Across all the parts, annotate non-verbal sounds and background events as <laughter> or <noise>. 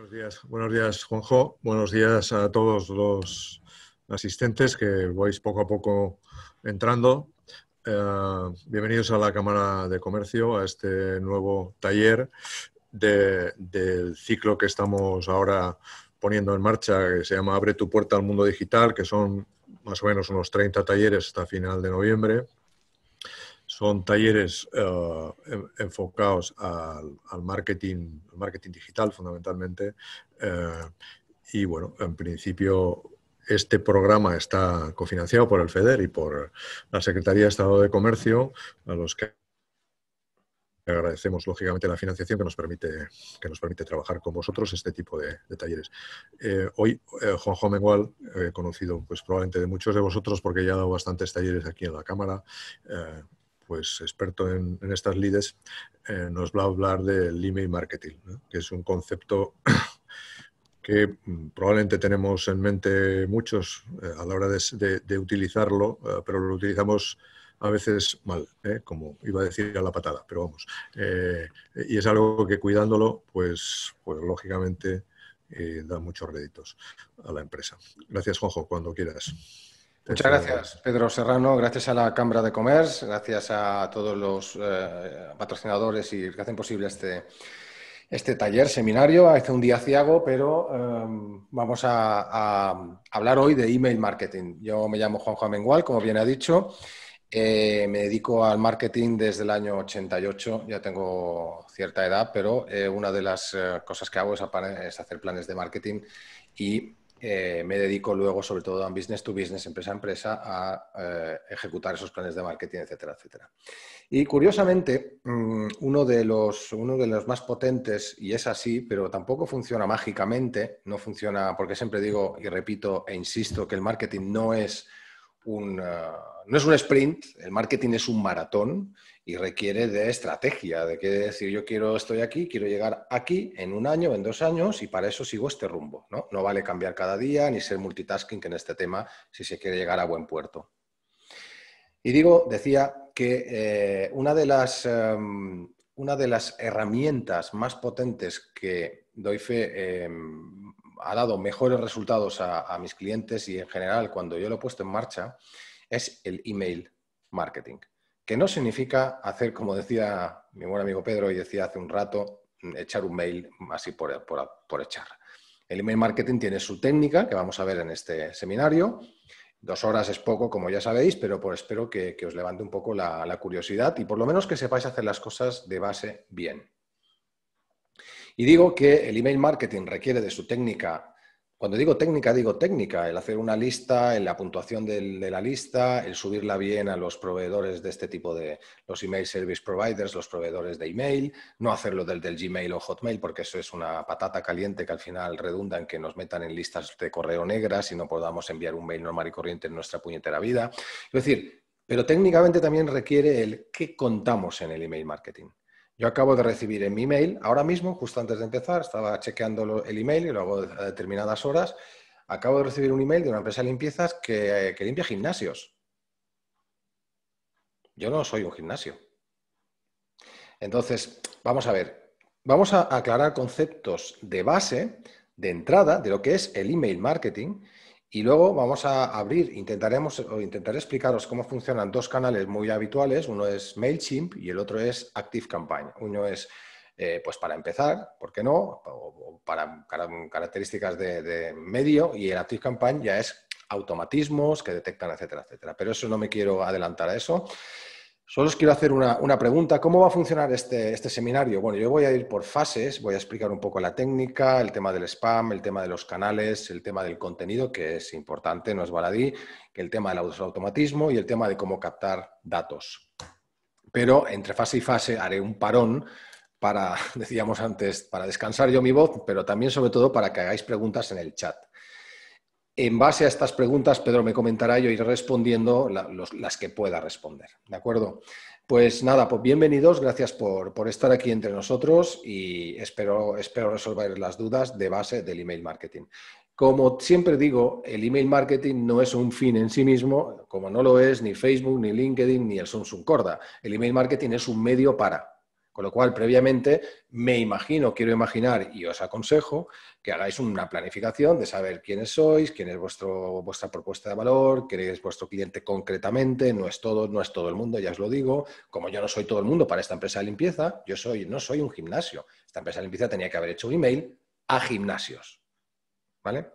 Buenos días, buenos días Juanjo, buenos días a todos los asistentes que vais poco a poco entrando. Eh, bienvenidos a la Cámara de Comercio, a este nuevo taller del ciclo que estamos ahora poniendo en marcha, que se llama Abre tu puerta al mundo digital, que son más o menos unos 30 talleres hasta final de noviembre son talleres eh, enfocados al, marketing, marketing digital fundamentalmente. Eh, y bueno, en principio este programa está cofinanciado por el FEDER y por la Secretaría de Estado de Comercio, a los que agradecemos lógicamente la financiación que nos permite, que nos permite trabajar con vosotros este tipo de, talleres. Eh, hoy Juanjo Mengual, conocido pues probablemente de muchos de vosotros porque ya ha dado bastantes talleres aquí en la Cámara, pues, experto en, estas lides, eh, nos va a hablar del email marketing, que es un concepto <coughs> que mm, probablemente tenemos en mente muchos eh, a la hora de, utilizarlo, eh, pero lo utilizamos a veces mal, como iba a decir a la patada, pero vamos. y es algo que cuidándolo, pues, pues lógicamente da muchos réditos a la empresa. Gracias, Juanjo, cuando quieras. Muchas gracias, Pedro Serrano. Gracias a la Cámara de Comercio, gracias a todos los eh, patrocinadores y que hacen posible este, este taller, seminario. Hace un día ciago, pero em, vamos a, hablar hoy de email marketing. Yo me llamo Juanjo Amengual, como bien ha dicho. Eh, me dedico al marketing desde el año 88. Ya tengo cierta edad, pero eh, una de las cosas que hago es hacer planes de marketing y eh, me dedico luego, sobre todo, a business to business, empresa a empresa, a eh, ejecutar esos planes de marketing, etcétera, etcétera. Y curiosamente, mm, uno de, los, uno de los más potentes, y es así, pero tampoco funciona mágicamente, no funciona, porque siempre digo y repito e insisto que el marketing no es eh, no es un sprint, el marketing es un maratón y requiere de estrategia, de que decir yo quiero, estoy aquí, quiero llegar aquí en un año, en dos años y para eso sigo este rumbo, ¿no? vale cambiar cada día ni ser multitasking en este tema si se quiere llegar a buen puerto. Y digo, decía que eh, una, de las, em, una de las herramientas más potentes que doy em, ha dado mejores resultados a mis clientes y en general cuando yo lo he puesto en marcha es el email marketing que no significa hacer, como decía mi buen amigo Pedro y decía hace un rato, echar un mail así por, por, echar. El email marketing tiene su técnica, que vamos a ver en este seminario, Dos horas es poco, como ya sabéis, pero pues espero que, os levante un poco la, la, curiosidad y por lo menos que sepáis hacer las cosas de base bien. Y digo que el email marketing requiere de su técnica cuando digo técnica, digo técnica, el hacer una lista, la puntuación de la lista, el subirla bien a los proveedores de este tipo de, los email service providers, los proveedores de email, no hacerlo del, del Gmail o Hotmail, porque eso es una patata caliente que al final redunda en que nos metan en listas de correo negras y no podamos enviar un mail normal y corriente en nuestra puñetera vida. Es decir, pero técnicamente también requiere el qué contamos en el email marketing. Yo acabo de recibir en mi email, ahora mismo, justo antes de empezar, estaba chequeando el email y luego a eh, determinadas horas, acabo de recibir un email de una empresa de limpiezas que, eh, que limpia gimnasios. Yo no soy un gimnasio. Entonces, vamos a ver, vamos a aclarar conceptos de base, de entrada, de lo que es el email marketing y luego vamos a abrir, intentaremos o intentaré explicaros cómo funcionan dos canales muy habituales. Uno es MailChimp y el otro es ActiveCampaign. Uno es, eh, pues para empezar, ¿por qué no? O, para, características de, de, medio y el ActiveCampaign ya es automatismos que detectan, etcétera, etcétera. Pero eso no me quiero adelantar a eso. Solo os quiero hacer una, pregunta. ¿Cómo va a funcionar este, este, seminario? Bueno, yo voy a ir por fases, voy a explicar un poco la técnica, el tema del spam, el tema de los canales, el tema del contenido, que es importante, no es baladí, el tema del automatismo y el tema de cómo captar datos. Pero entre fase y fase haré un parón para, <laughs> decíamos antes, para descansar yo mi voz, pero también sobre todo para que hagáis preguntas en el chat. En base a estas preguntas, Pedro me comentará, yo iré respondiendo las que pueda responder. ¿De acuerdo? Pues nada, pues bienvenidos, gracias por, estar aquí entre nosotros y espero, espero resolver las dudas de base del email marketing. Como siempre digo, el email marketing no es un fin en sí mismo, como no lo es ni Facebook, ni LinkedIn, ni el Samsung Corda. El email marketing es un medio para, con lo cual, previamente, me imagino, quiero imaginar y os aconsejo que hagáis una planificación de saber quiénes sois, quién es vuestro, vuestra propuesta de valor, quién es vuestro cliente concretamente, no es todo, no es todo el mundo, ya os lo digo. Como yo no soy todo el mundo para esta empresa de limpieza, yo soy, no soy un gimnasio. Esta empresa de limpieza tenía que haber hecho un email a gimnasios. ¿Vale?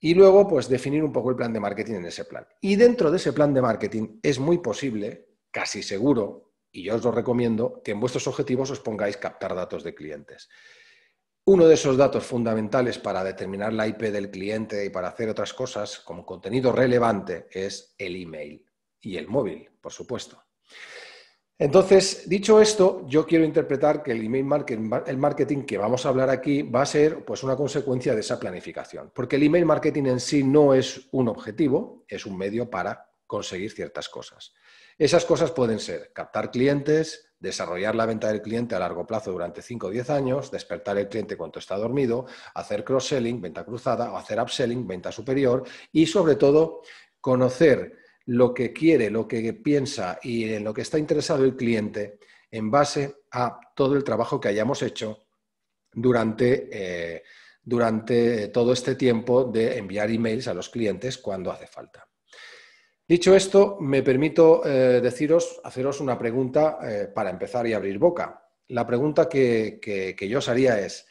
Y luego, pues definir un poco el plan de marketing en ese plan. Y dentro de ese plan de marketing es muy posible, casi seguro, y yo os lo recomiendo, que en vuestros objetivos os pongáis captar datos de clientes. Uno de esos datos fundamentales para determinar la IP del cliente y para hacer otras cosas como contenido relevante es el email y el móvil, por supuesto. Entonces, dicho esto, yo quiero interpretar que el email marketing, el marketing que vamos a hablar aquí va a ser pues, una consecuencia de esa planificación, porque el email marketing en sí no es un objetivo, es un medio para conseguir ciertas cosas. Esas cosas pueden ser captar clientes, desarrollar la venta del cliente a largo plazo durante 5 o 10 años, despertar el cliente cuando está dormido, hacer cross-selling, venta cruzada, o hacer upselling, venta superior y sobre todo conocer lo que quiere, lo que piensa y en lo que está interesado el cliente en base a todo el trabajo que hayamos hecho durante, eh, durante todo este tiempo de enviar emails a los clientes cuando hace falta. Dicho esto, me permito eh, deciros, haceros una pregunta eh, para empezar y abrir boca. La pregunta que, yo os haría es,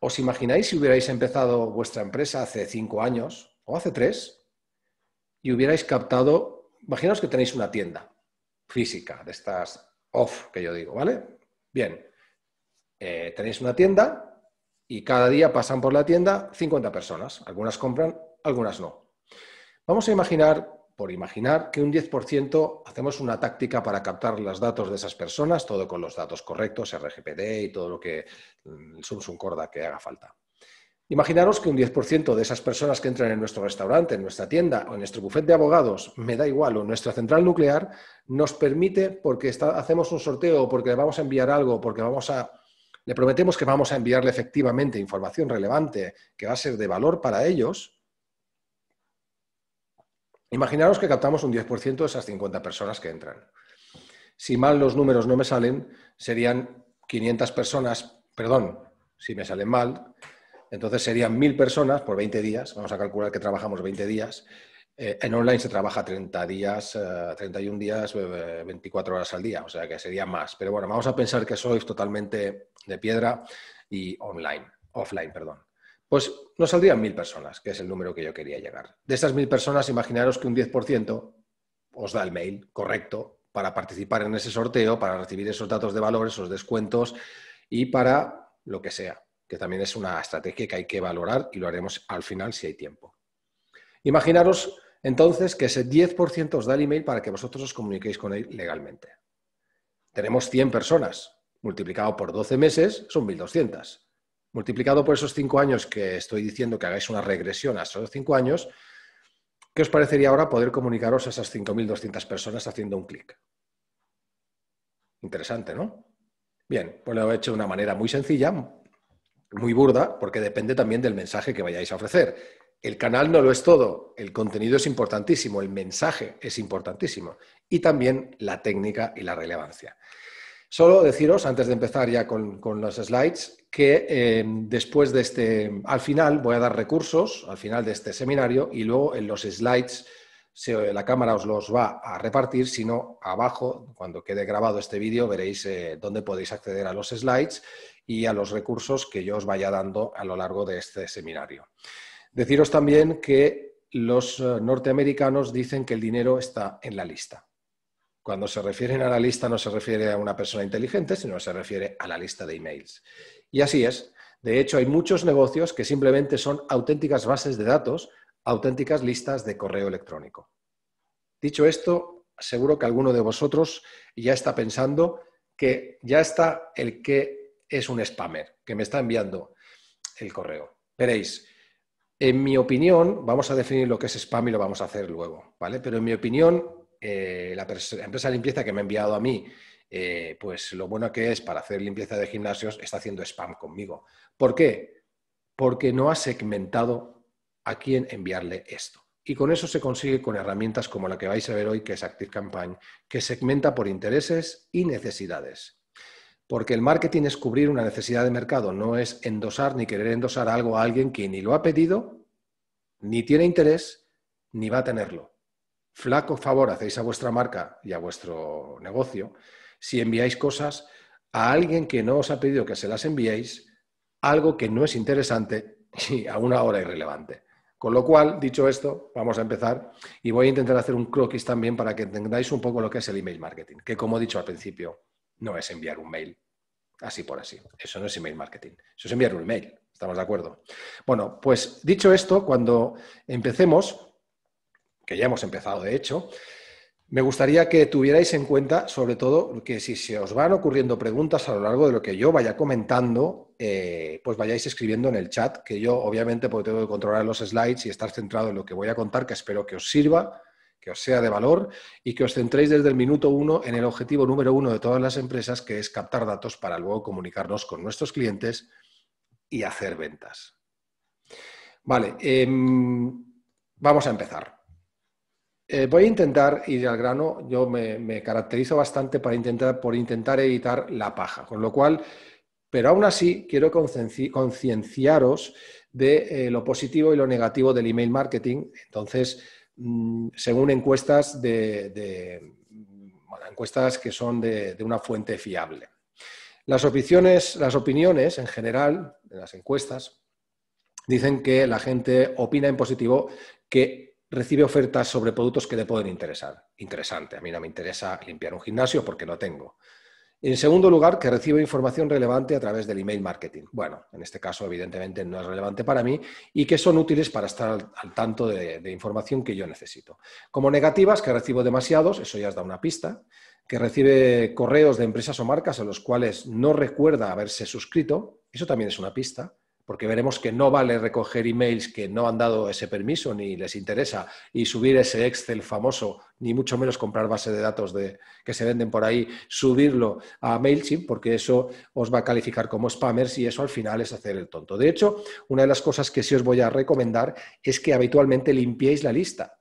¿os imagináis si hubierais empezado vuestra empresa hace cinco años o hace tres y hubierais captado, imaginaos que tenéis una tienda física de estas off que yo digo, ¿vale? Bien, eh, tenéis una tienda y cada día pasan por la tienda 50 personas, algunas compran, algunas no. Vamos a imaginar por imaginar que un 10% hacemos una táctica para captar los datos de esas personas, todo con los datos correctos, RGPD y todo lo que mm, el un Corda que haga falta. Imaginaros que un 10% de esas personas que entran en nuestro restaurante, en nuestra tienda o en nuestro bufet de abogados, me da igual, o nuestra central nuclear, nos permite porque hacemos un sorteo, porque le vamos a enviar algo, porque vamos a, le prometemos que vamos a enviarle efectivamente información relevante que va a ser de valor para ellos, Imaginaros que captamos un 10% de esas 50 personas que entran. Si mal los números no me salen, serían 500 personas, perdón, si me salen mal, entonces serían 1.000 personas por 20 días, vamos a calcular que trabajamos 20 días, eh, en online se trabaja 30 días, 31 eh, días, 24 eh, horas al día, o sea que sería más. Pero bueno, vamos a pensar que sois totalmente de piedra y online, offline, perdón. Pues nos saldrían mil personas, que es el número que yo quería llegar. De esas mil personas, imaginaros que un 10% os da el mail correcto para participar en ese sorteo, para recibir esos datos de valor, esos descuentos y para lo que sea, que también es una estrategia que hay que valorar y lo haremos al final si hay tiempo. Imaginaros entonces que ese 10% os da el email para que vosotros os comuniquéis con él legalmente. Tenemos 100 personas, multiplicado por 12 meses son 1.200 multiplicado por esos cinco años que estoy diciendo que hagáis una regresión a esos cinco años, ¿qué os parecería ahora poder comunicaros a esas 5.200 personas haciendo un clic? Interesante, ¿no? Bien, pues lo he hecho de una manera muy sencilla, muy burda, porque depende también del mensaje que vayáis a ofrecer. El canal no lo es todo, el contenido es importantísimo, el mensaje es importantísimo y también la técnica y la relevancia. Solo deciros, antes de empezar ya con, los slides, que eh, después de este, al final voy a dar recursos, al final de este seminario, y luego en los slides la cámara os los va a repartir, sino abajo, cuando quede grabado este vídeo, veréis eh, dónde podéis acceder a los slides y a los recursos que yo os vaya dando a lo largo de este seminario. Deciros también que los eh, norteamericanos dicen que el dinero está en la lista. Cuando se refieren a la lista no se refiere a una persona inteligente, sino se refiere a la lista de emails. Y así es. De hecho, hay muchos negocios que simplemente son auténticas bases de datos, auténticas listas de correo electrónico. Dicho esto, seguro que alguno de vosotros ya está pensando que ya está el que es un spammer, que me está enviando el correo. Veréis, en mi opinión, vamos a definir lo que es spam y lo vamos a hacer luego, ¿vale? Pero en mi opinión, eh, la empresa de limpieza que me ha enviado a mí, eh, pues lo bueno que es para hacer limpieza de gimnasios, está haciendo spam conmigo. ¿Por qué? Porque no ha segmentado a quién enviarle esto. Y con eso se consigue con herramientas como la que vais a ver hoy, que es Active Campaign, que segmenta por intereses y necesidades. Porque el marketing es cubrir una necesidad de mercado, no es endosar ni querer endosar algo a alguien que ni lo ha pedido, ni tiene interés, ni va a tenerlo flaco favor hacéis a vuestra marca y a vuestro negocio si enviáis cosas a alguien que no os ha pedido que se las enviéis, algo que no es interesante y a una hora irrelevante. Con lo cual, dicho esto, vamos a empezar y voy a intentar hacer un croquis también para que entendáis un poco lo que es el email marketing, que como he dicho al principio, no es enviar un mail así por así. Eso no es email marketing, eso es enviar un email. ¿Estamos de acuerdo? Bueno, pues dicho esto, cuando empecemos, que ya hemos empezado de hecho, me gustaría que tuvierais en cuenta, sobre todo, que si se os van ocurriendo preguntas a lo largo de lo que yo vaya comentando, eh, pues vayáis escribiendo en el chat, que yo obviamente porque tengo que controlar los slides y estar centrado en lo que voy a contar, que espero que os sirva, que os sea de valor y que os centréis desde el minuto uno en el objetivo número uno de todas las empresas, que es captar datos para luego comunicarnos con nuestros clientes y hacer ventas. Vale, em, vamos a empezar. Eh, voy a intentar ir al grano. Yo me, caracterizo bastante para intentar, por intentar evitar la paja, con lo cual, pero aún así quiero concienciaros de eh, lo positivo y lo negativo del email marketing. Entonces, mm, según encuestas de, encuestas que son de, una fuente fiable. Las opiniones, las opiniones en general, de las encuestas, dicen que la gente opina en positivo que recibe ofertas sobre productos que le pueden interesar. Interesante, a mí no me interesa limpiar un gimnasio porque no tengo. En segundo lugar, que recibe información relevante a través del email marketing. Bueno, en este caso, evidentemente, no es relevante para mí y que son útiles para estar al tanto de, información que yo necesito. Como negativas, que recibo demasiados, eso ya os da una pista, que recibe correos de empresas o marcas a los cuales no recuerda haberse suscrito, eso también es una pista porque veremos que no vale recoger emails que no han dado ese permiso ni les interesa y subir ese Excel famoso, ni mucho menos comprar base de datos que se venden por ahí, subirlo a MailChimp, porque eso os va a calificar como spammers y eso al final es hacer el tonto. De hecho, una de las cosas que sí os voy a recomendar es que habitualmente limpiéis la lista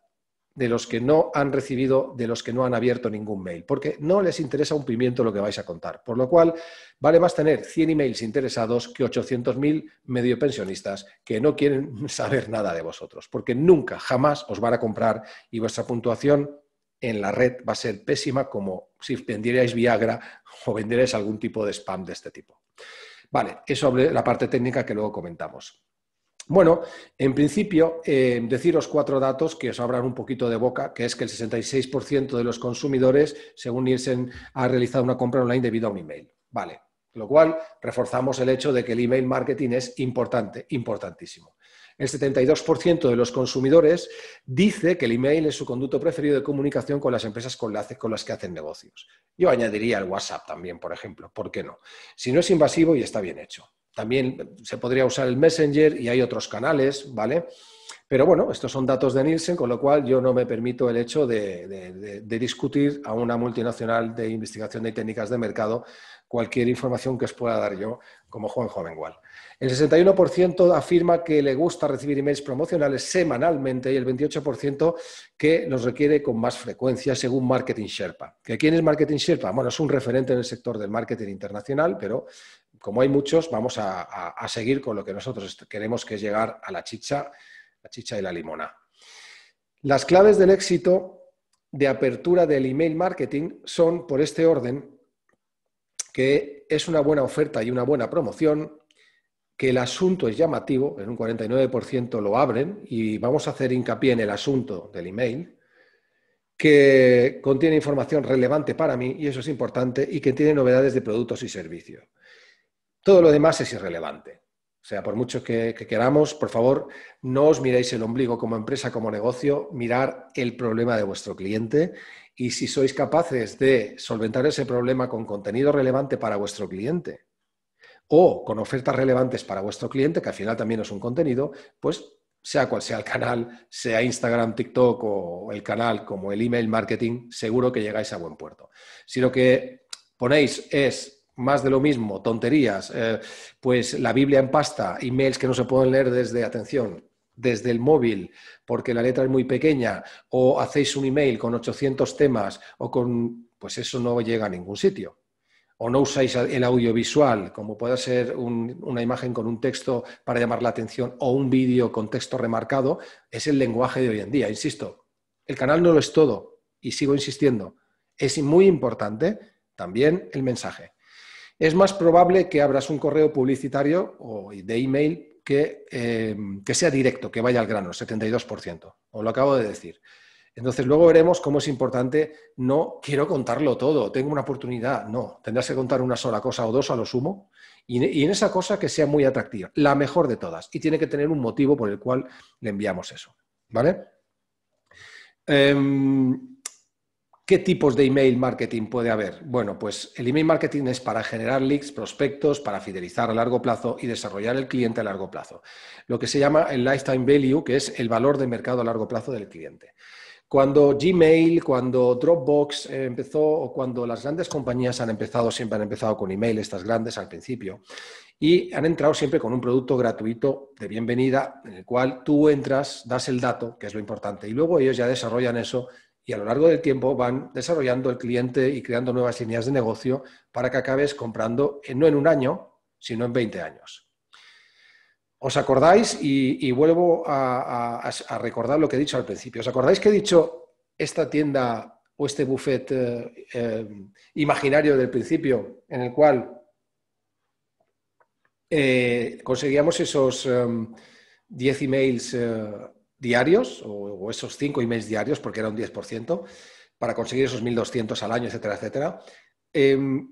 de los que no han recibido, de los que no han abierto ningún mail, porque no les interesa un pimiento lo que vais a contar. Por lo cual, vale más tener 100 emails interesados que 800.000 medio pensionistas que no quieren <laughs> saber nada de vosotros, porque nunca, jamás os van a comprar y vuestra puntuación en la red va a ser pésima como si vendierais Viagra o vendierais algún tipo de spam de este tipo. Vale, eso sobre la parte técnica que luego comentamos. Bueno, en principio, eh, deciros cuatro datos que os abran un poquito de boca, que es que el 66% de los consumidores, según Nielsen, ha realizado una compra online debido a un email. Vale, lo cual reforzamos el hecho de que el email marketing es importante, importantísimo. El 72% de los consumidores dice que el email es su conducto preferido de comunicación con las empresas con, las que hacen negocios. Yo añadiría el WhatsApp también, por ejemplo, ¿por qué no? Si no es invasivo y está bien hecho. También se podría usar el Messenger y hay otros canales, ¿vale? Pero bueno, estos son datos de Nielsen, con lo cual yo no me permito el hecho de, discutir a una multinacional de investigación de técnicas de mercado cualquier información que os pueda dar yo como Juan Jovengual. El 61% afirma que le gusta recibir emails promocionales semanalmente y el 28% que los requiere con más frecuencia según Marketing Sherpa. ¿Que ¿Quién es Marketing Sherpa? Bueno, es un referente en el sector del marketing internacional, pero como hay muchos, vamos a, seguir con lo que nosotros queremos, que es llegar a la chicha, la chicha y la limona. Las claves del éxito de apertura del email marketing son, por este orden, que es una buena oferta y una buena promoción, que el asunto es llamativo, en un 49% lo abren y vamos a hacer hincapié en el asunto del email, que contiene información relevante para mí, y eso es importante, y que tiene novedades de productos y servicios. Todo lo demás es irrelevante. O sea, por mucho que, queramos, por favor, no os miréis el ombligo como empresa, como negocio, mirar el problema de vuestro cliente y si sois capaces de solventar ese problema con contenido relevante para vuestro cliente o con ofertas relevantes para vuestro cliente, que al final también es un contenido, pues sea cual sea el canal, sea Instagram, TikTok o el canal como el email marketing, seguro que llegáis a buen puerto. Si lo que ponéis es más de lo mismo, tonterías, eh, pues la Biblia en pasta, emails que no se pueden leer desde, atención, desde el móvil, porque la letra es muy pequeña, o hacéis un email con 800 temas, o con, pues eso no llega a ningún sitio. O no usáis el audiovisual, como puede ser una imagen con un texto para llamar la atención, o un vídeo con texto remarcado, es el lenguaje de hoy en día, insisto. El canal no lo es todo, y sigo insistiendo. Es muy importante también el mensaje es más probable que abras un correo publicitario o de email que, eh, sea directo, que vaya al grano, 72%. Os lo acabo de decir. Entonces luego veremos cómo es importante, no quiero contarlo todo, tengo una oportunidad, no, tendrás que contar una sola cosa o dos a lo sumo y, en esa cosa que sea muy atractiva, la mejor de todas y tiene que tener un motivo por el cual le enviamos eso, ¿vale? Em, ¿Qué tipos de email marketing puede haber? Bueno, pues el email marketing es para generar leads, prospectos, para fidelizar a largo plazo y desarrollar el cliente a largo plazo. Lo que se llama el lifetime value, que es el valor de mercado a largo plazo del cliente. Cuando Gmail, cuando Dropbox eh, empezó o cuando las grandes compañías han empezado, siempre han empezado con email, estas grandes al principio, y han entrado siempre con un producto gratuito de bienvenida en el cual tú entras, das el dato, que es lo importante, y luego ellos ya desarrollan eso y a lo largo del tiempo van desarrollando el cliente y creando nuevas líneas de negocio para que acabes comprando eh, no en un año, sino en 20 años. ¿Os acordáis? Y, vuelvo a, recordar lo que he dicho al principio. ¿Os acordáis que he dicho esta tienda o este buffet eh, eh, imaginario del principio en el cual conseguíamos esos 10 emails diarios o, esos 5 emails diarios, porque era un 10%, para conseguir esos 1.200 al año, etcétera, etcétera. Em,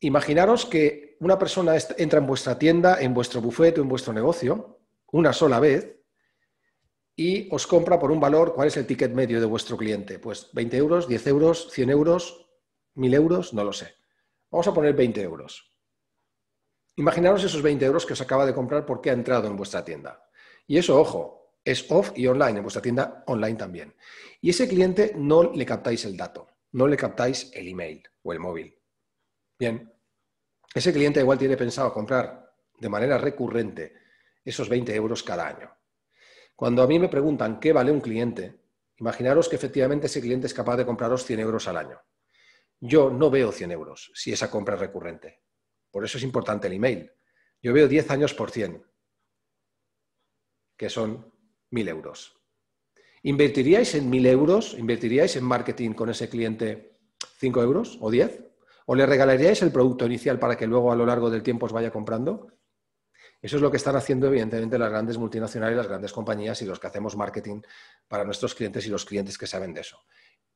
imaginaros que una persona entra en vuestra tienda, en vuestro bufete o en vuestro negocio, una sola vez, y os compra por un valor, ¿cuál es el ticket medio de vuestro cliente? Pues 20 euros, 10 euros, 100 euros, 1000 euros, no lo sé. Vamos a poner 20 euros. Imaginaros esos 20 euros que os acaba de comprar porque ha entrado en vuestra tienda. Y eso, ojo, es off y online, en vuestra tienda online también. Y ese cliente no le captáis el dato, no le captáis el email o el móvil. Bien, ese cliente igual tiene pensado comprar de manera recurrente esos 20 euros cada año. Cuando a mí me preguntan qué vale un cliente, imaginaros que efectivamente ese cliente es capaz de compraros 100 euros al año. Yo no veo 100 euros si esa compra es recurrente. Por eso es importante el email. Yo veo 10 años por 100, que son mil euros. ¿Invertiríais en mil euros, invertiríais en marketing con ese cliente 5 euros o 10? ¿O le regalaríais el producto inicial para que luego a lo largo del tiempo os vaya comprando? Eso es lo que están haciendo, evidentemente, las grandes multinacionales, las grandes compañías y los que hacemos marketing para nuestros clientes y los clientes que saben de eso.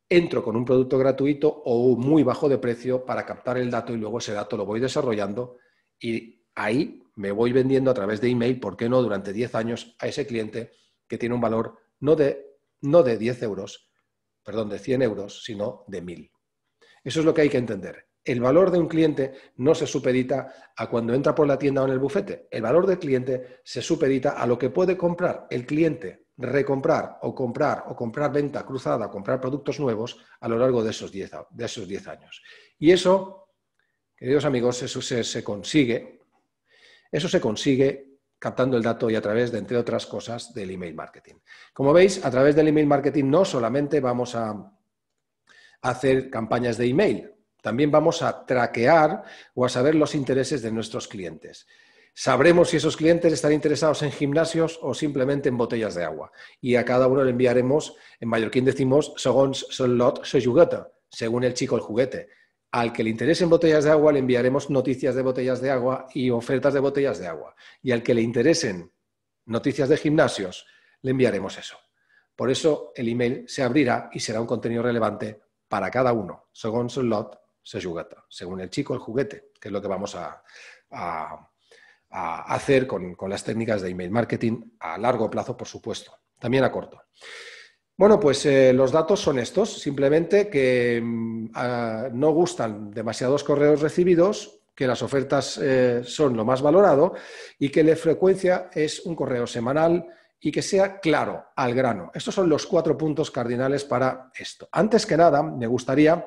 Entro con un producto gratuito o muy bajo de precio para captar el dato y luego ese dato lo voy desarrollando y ahí me voy vendiendo a través de email, ¿por qué no?, durante 10 años a ese cliente que tiene un valor no de, no de 10 euros, perdón, de 100 euros, sino de 1000. Eso es lo que hay que entender. El valor de un cliente no se supedita a cuando entra por la tienda o en el bufete. El valor del cliente se supedita a lo que puede comprar el cliente, recomprar o comprar o comprar venta cruzada, comprar productos nuevos a lo largo de esos 10 años. Y eso, queridos amigos, eso se, se consigue. Eso se consigue captando el dato y a través de, entre otras cosas, del email marketing. Como veis, a través del email marketing no solamente vamos a hacer campañas de email, también vamos a traquear o a saber los intereses de nuestros clientes. Sabremos si esos clientes están interesados en gimnasios o simplemente en botellas de agua. Y a cada uno le enviaremos, en mallorquín decimos, lot, según el chico el juguete. Al que le interesen botellas de agua, le enviaremos noticias de botellas de agua y ofertas de botellas de agua. Y al que le interesen noticias de gimnasios, le enviaremos eso. Por eso el email se abrirá y será un contenido relevante para cada uno, según su lot se jugueta, según el chico el juguete, que es lo que vamos a, hacer con las técnicas de email marketing a largo plazo, por supuesto, también a corto. Bueno, pues eh, los datos son estos, simplemente que mm, no gustan demasiados correos recibidos, que las ofertas eh, son lo más valorado y que la frecuencia es un correo semanal y que sea claro, al grano. Estos son los cuatro puntos cardinales para esto. Antes que nada, me gustaría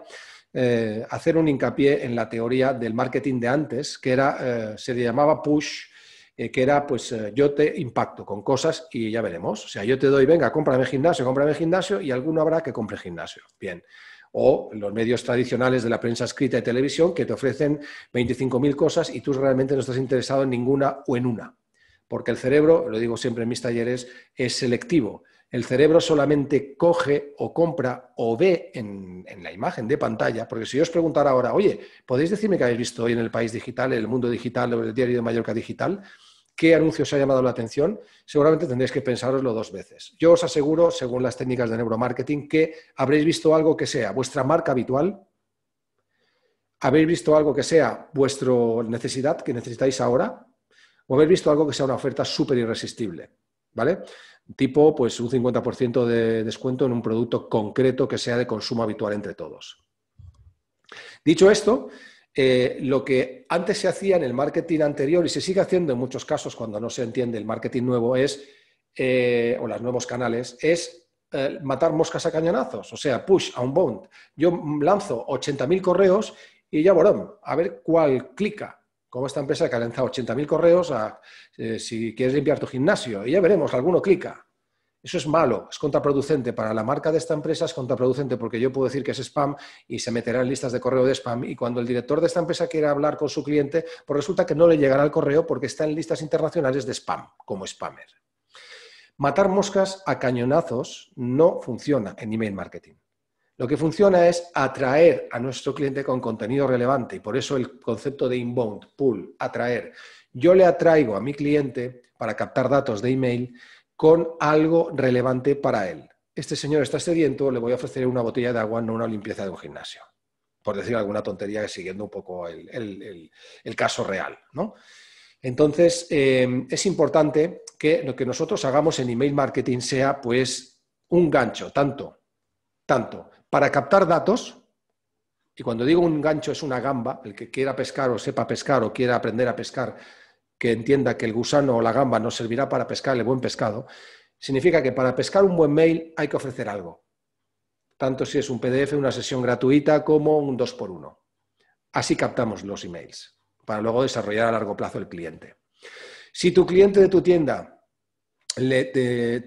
eh, hacer un hincapié en la teoría del marketing de antes, que era, se llamaba push eh, que era, pues eh, yo te impacto con cosas y ya veremos. O sea, yo te doy, venga, cómprame gimnasio, cómprame gimnasio y alguno habrá que compre gimnasio. Bien. O los medios tradicionales de la prensa escrita y televisión que te ofrecen 25.000 cosas y tú realmente no estás interesado en ninguna o en una. Porque el cerebro, lo digo siempre en mis talleres, es selectivo el cerebro solamente coge o compra o ve en, la imagen de pantalla, porque si yo os preguntara ahora, oye, ¿podéis decirme que habéis visto hoy en el país digital, en el mundo digital o en el diario de Mallorca digital? ¿Qué anuncios os ha llamado la atención? Seguramente tendréis que pensároslo dos veces. Yo os aseguro, según las técnicas de neuromarketing, que habréis visto algo que sea vuestra marca habitual, habéis visto algo que sea vuestra necesidad, que necesitáis ahora, o habéis visto algo que sea una oferta súper irresistible. ¿Vale? tipo pues un 50% de descuento en un producto concreto que sea de consumo habitual entre todos. Dicho esto, eh, lo que antes se hacía en el marketing anterior y se sigue haciendo en muchos casos cuando no se entiende el marketing nuevo es, eh, o los nuevos canales, es eh, matar moscas a cañonazos, o sea, push a un bond. Yo lanzo 80.000 correos y ya, borón, a ver cuál clica como esta empresa que ha lanzado 80.000 correos a eh, si quieres limpiar tu gimnasio. Y ya veremos, alguno clica. Eso es malo, es contraproducente. Para la marca de esta empresa es contraproducente porque yo puedo decir que es spam y se meterá en listas de correo de spam. Y cuando el director de esta empresa quiera hablar con su cliente, pues resulta que no le llegará el correo porque está en listas internacionales de spam, como spammer. Matar moscas a cañonazos no funciona en email marketing. Lo que funciona es atraer a nuestro cliente con contenido relevante y por eso el concepto de inbound, pull, atraer. Yo le atraigo a mi cliente para captar datos de email con algo relevante para él. Este señor está sediento, le voy a ofrecer una botella de agua, no una limpieza de un gimnasio. Por decir alguna tontería, siguiendo un poco el, caso real. ¿no? Entonces, eh, es importante que lo que nosotros hagamos en email marketing sea pues un gancho, tanto tanto para captar datos, y cuando digo un gancho es una gamba, el que quiera pescar o sepa pescar o quiera aprender a pescar, que entienda que el gusano o la gamba no servirá para pescar el buen pescado, significa que para pescar un buen mail hay que ofrecer algo, tanto si es un PDF, una sesión gratuita, como un 2x1. Así captamos los emails para luego desarrollar a largo plazo el cliente. Si tu cliente de tu tienda le,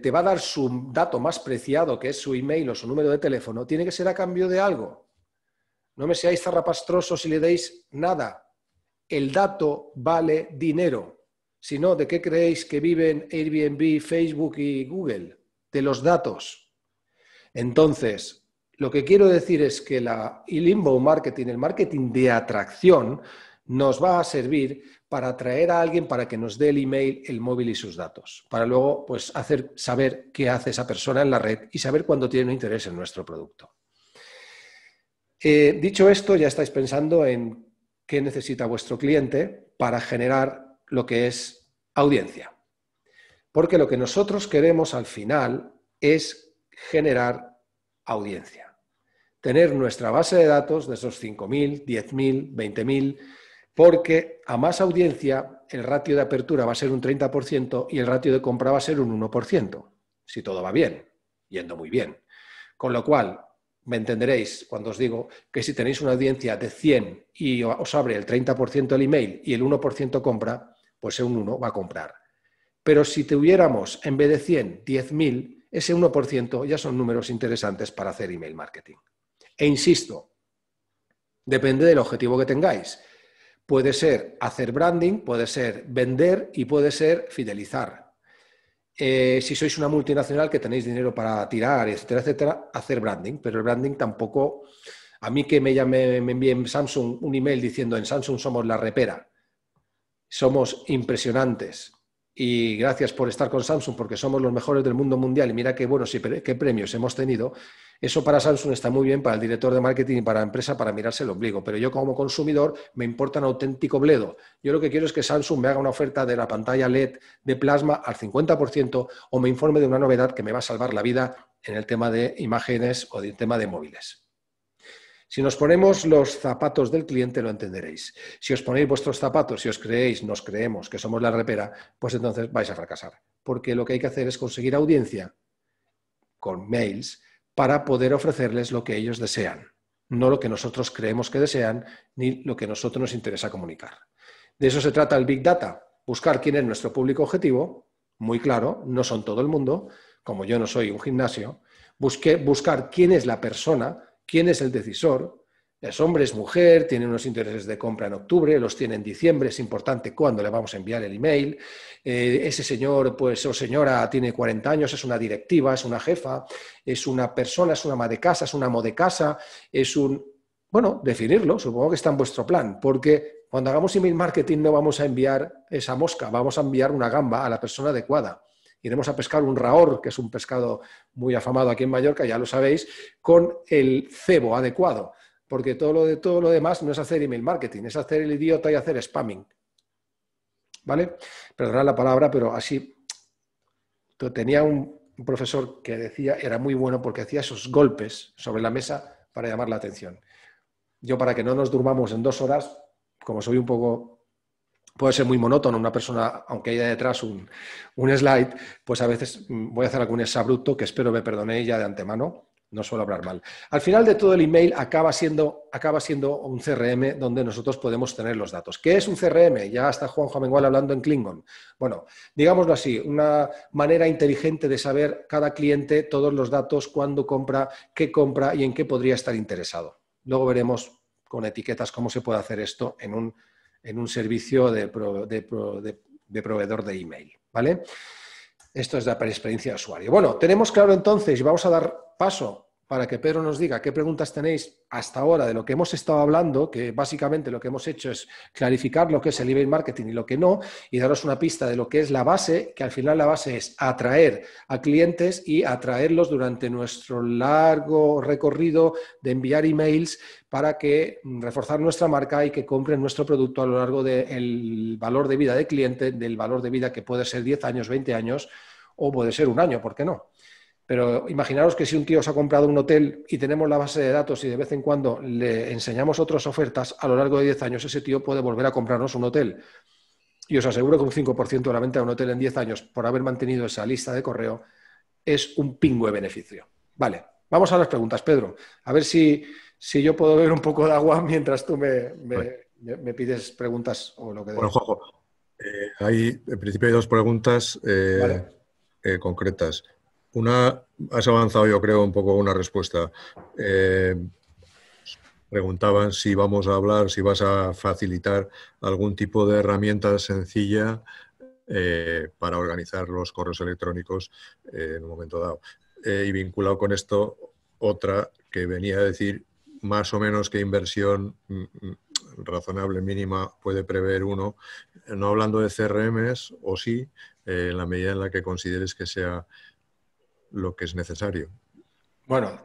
te, va a dar su dato más preciado, que es su email o su número de teléfono, tiene que ser a cambio de algo. No me seáis zarrapastrosos si le deis nada. El dato vale dinero. Si no, ¿de qué creéis que viven Airbnb, Facebook y Google? De los datos. Entonces, lo que quiero decir es que la, el inbound marketing, el marketing de atracción, nos va a servir para atraer a alguien para que nos dé el email, el móvil y sus datos, para luego pues, hacer saber qué hace esa persona en la red y saber cuándo tiene un interés en nuestro producto. Eh, dicho esto, ya estáis pensando en qué necesita vuestro cliente para generar lo que es audiencia. Porque lo que nosotros queremos al final es generar audiencia. Tener nuestra base de datos de esos 5.000, 10.000, 20.000 porque a más audiencia el ratio de apertura va a ser un 30% y el ratio de compra va a ser un 1%, si todo va bien, yendo muy bien. Con lo cual, me entenderéis cuando os digo que si tenéis una audiencia de 100 y os abre el 30% el email y el 1% compra, pues un 1 va a comprar. Pero si tuviéramos en vez de 100, 10.000, ese 1% ya son números interesantes para hacer email marketing. E insisto, depende del objetivo que tengáis. Puede ser hacer branding, puede ser vender y puede ser fidelizar. Eh, si sois una multinacional que tenéis dinero para tirar, etcétera, etcétera, hacer branding, pero el branding tampoco... A mí que me, llame, me envíen Samsung un email diciendo en Samsung somos la repera, somos impresionantes, y gracias por estar con Samsung porque somos los mejores del mundo mundial y mira qué buenos y qué premios hemos tenido. Eso para Samsung está muy bien, para el director de marketing y para la empresa para mirarse el ombligo, pero yo como consumidor me importa un auténtico bledo. Yo lo que quiero es que Samsung me haga una oferta de la pantalla LED de plasma al 50% o me informe de una novedad que me va a salvar la vida en el tema de imágenes o del tema de móviles. Si nos ponemos los zapatos del cliente, lo entenderéis. Si os ponéis vuestros zapatos, si os creéis, nos creemos que somos la repera, pues entonces vais a fracasar. Porque lo que hay que hacer es conseguir audiencia con mails para poder ofrecerles lo que ellos desean, no lo que nosotros creemos que desean, ni lo que a nosotros nos interesa comunicar. De eso se trata el Big Data, buscar quién es nuestro público objetivo, muy claro, no son todo el mundo, como yo no soy un gimnasio, buscar quién es la persona quién es el decisor. Es hombre, es mujer, tiene unos intereses de compra en octubre, los tiene en diciembre, es importante cuándo le vamos a enviar el email. Eh, ese señor pues, o señora tiene 40 años, es una directiva, es una jefa, es una persona, es una ama de casa, es un amo de casa, es un... Bueno, definirlo, supongo que está en vuestro plan, porque cuando hagamos email marketing no vamos a enviar esa mosca, vamos a enviar una gamba a la persona adecuada iremos a pescar un raor, que es un pescado muy afamado aquí en Mallorca, ya lo sabéis, con el cebo adecuado, porque todo lo, de, todo lo demás no es hacer email marketing, es hacer el idiota y hacer spamming. ¿Vale? Perdonad la palabra, pero así. Tenía un profesor que decía, era muy bueno porque hacía esos golpes sobre la mesa para llamar la atención. Yo, para que no nos durmamos en dos horas, como soy un poco puede ser muy monótono. Una persona, aunque haya detrás un, slide, pues a veces mm, voy a hacer algún exabrupto que espero me perdonéis ya de antemano. No suelo hablar mal. Al final de todo el email acaba siendo, acaba siendo un CRM donde nosotros podemos tener los datos. ¿Qué es un CRM? Ya está Juan Mengual hablando en Klingon. Bueno, digámoslo así, una manera inteligente de saber cada cliente todos los datos, cuándo compra, qué compra y en qué podría estar interesado. Luego veremos con etiquetas cómo se puede hacer esto en un en un servicio de, proveedor de email. ¿vale? Esto es la experiencia de usuario. Bueno, tenemos claro entonces, y vamos a dar paso para que Pedro nos diga qué preguntas tenéis hasta ahora de lo que hemos estado hablando, que básicamente lo que hemos hecho es clarificar lo que es el email marketing y lo que no, y daros una pista de lo que es la base, que al final la base es atraer a clientes y atraerlos durante nuestro largo recorrido de enviar emails para que reforzar nuestra marca y que compren nuestro producto a lo largo del valor de vida del cliente, del valor de vida que puede ser 10 años, 20 años o puede ser un año, ¿por qué no? Pero imaginaros que si un tío os ha comprado un hotel y tenemos la base de datos y de vez en cuando le enseñamos otras ofertas, a lo largo de 10 años ese tío puede volver a comprarnos un hotel. Y os aseguro que un 5% de la venta de un hotel en 10 años por haber mantenido esa lista de correo es un pingüe beneficio. Vale, vamos a las preguntas, Pedro. A ver si, si yo puedo ver un poco de agua mientras tú me, pides preguntas o lo que Bueno, Juanjo, eh, hay, en principio hay dos preguntas eh, eh, concretas. Una, has avanzado, yo creo, un poco una respuesta. Eh, preguntaban si vamos a hablar, si vas a facilitar algún tipo de herramienta sencilla eh, para organizar los correos electrónicos eh, en un momento dado. y vinculado con esto, otra que venía a decir más o menos qué inversión mm, mm, razonable mínima puede prever uno, no hablando de CRMs o sí, en la medida en la que consideres que sea lo que es necesario. Bueno,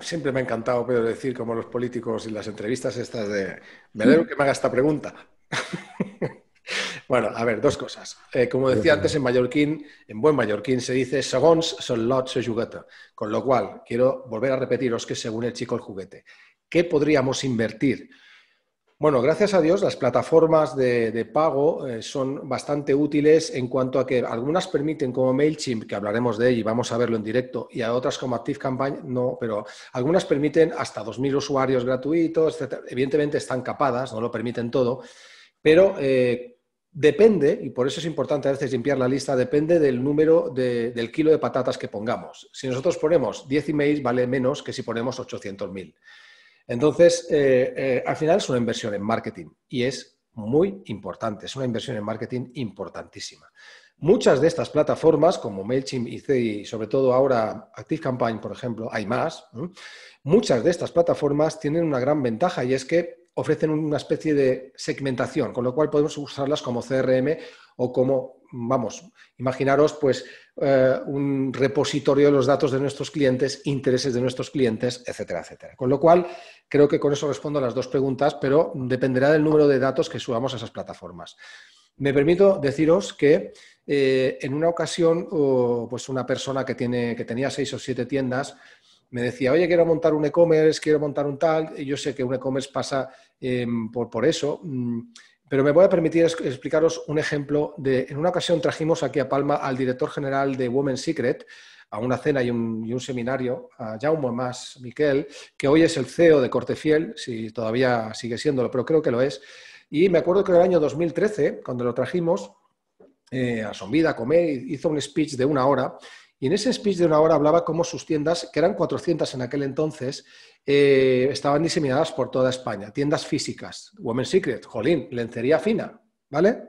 siempre me ha encantado, Pedro, decir como los políticos y las entrevistas estas de... Me alegro que me haga esta pregunta. <laughs> bueno, a ver, dos cosas. Eh, como decía antes, en mallorquín, en buen mallorquín se dice Sagons son lot se juguete. Con lo cual, quiero volver a repetiros que según el chico el juguete. ¿Qué podríamos invertir? Bueno, gracias a Dios las plataformas de, pago eh, son bastante útiles en cuanto a que algunas permiten como MailChimp, que hablaremos de ello y vamos a verlo en directo, y a otras como ActiveCampaign no, pero algunas permiten hasta 2.000 usuarios gratuitos, etc. Evidentemente están capadas, no lo permiten todo, pero eh, depende, y por eso es importante a veces limpiar la lista, depende del número del kilo de patatas que pongamos. Si nosotros ponemos 10 emails vale menos que si ponemos 800.000. Entonces, eh, eh, al final es una inversión en marketing y es muy importante, es una inversión en marketing importantísima. Muchas de estas plataformas, como MailChimp y sobre todo ahora ActiveCampaign, por ejemplo, hay más, muchas de estas plataformas tienen una gran ventaja y es que ofrecen una especie de segmentación, con lo cual podemos usarlas como CRM o como vamos, imaginaros pues eh, un repositorio de los datos de nuestros clientes, intereses de nuestros clientes, etcétera, etcétera. Con lo cual, creo que con eso respondo a las dos preguntas, pero dependerá del número de datos que subamos a esas plataformas. Me permito deciros que eh, en una ocasión, pues una persona que, tenía seis o siete tiendas me decía, oye, quiero montar un e-commerce, quiero montar un tal, y yo sé que un e-commerce pasa em, por, eso. Mm, pero me voy a permitir explicaros un ejemplo en una ocasión trajimos aquí a Palma al director general de Women's Secret a una cena y un, y un seminario, a Jaume Mas Miquel, que hoy es el CEO de Cortefiel, si todavía sigue siéndolo, pero creo que lo es. Y me acuerdo que en el año 2013, cuando lo trajimos, eh, a a comer, hizo un speech de una hora y en ese speech de una hora hablaba cómo sus tiendas, que eran 400 en aquel entonces, eh, estaban diseminadas por toda España. Tiendas físicas, Women's Secret, Jolín, lencería fina, ¿vale?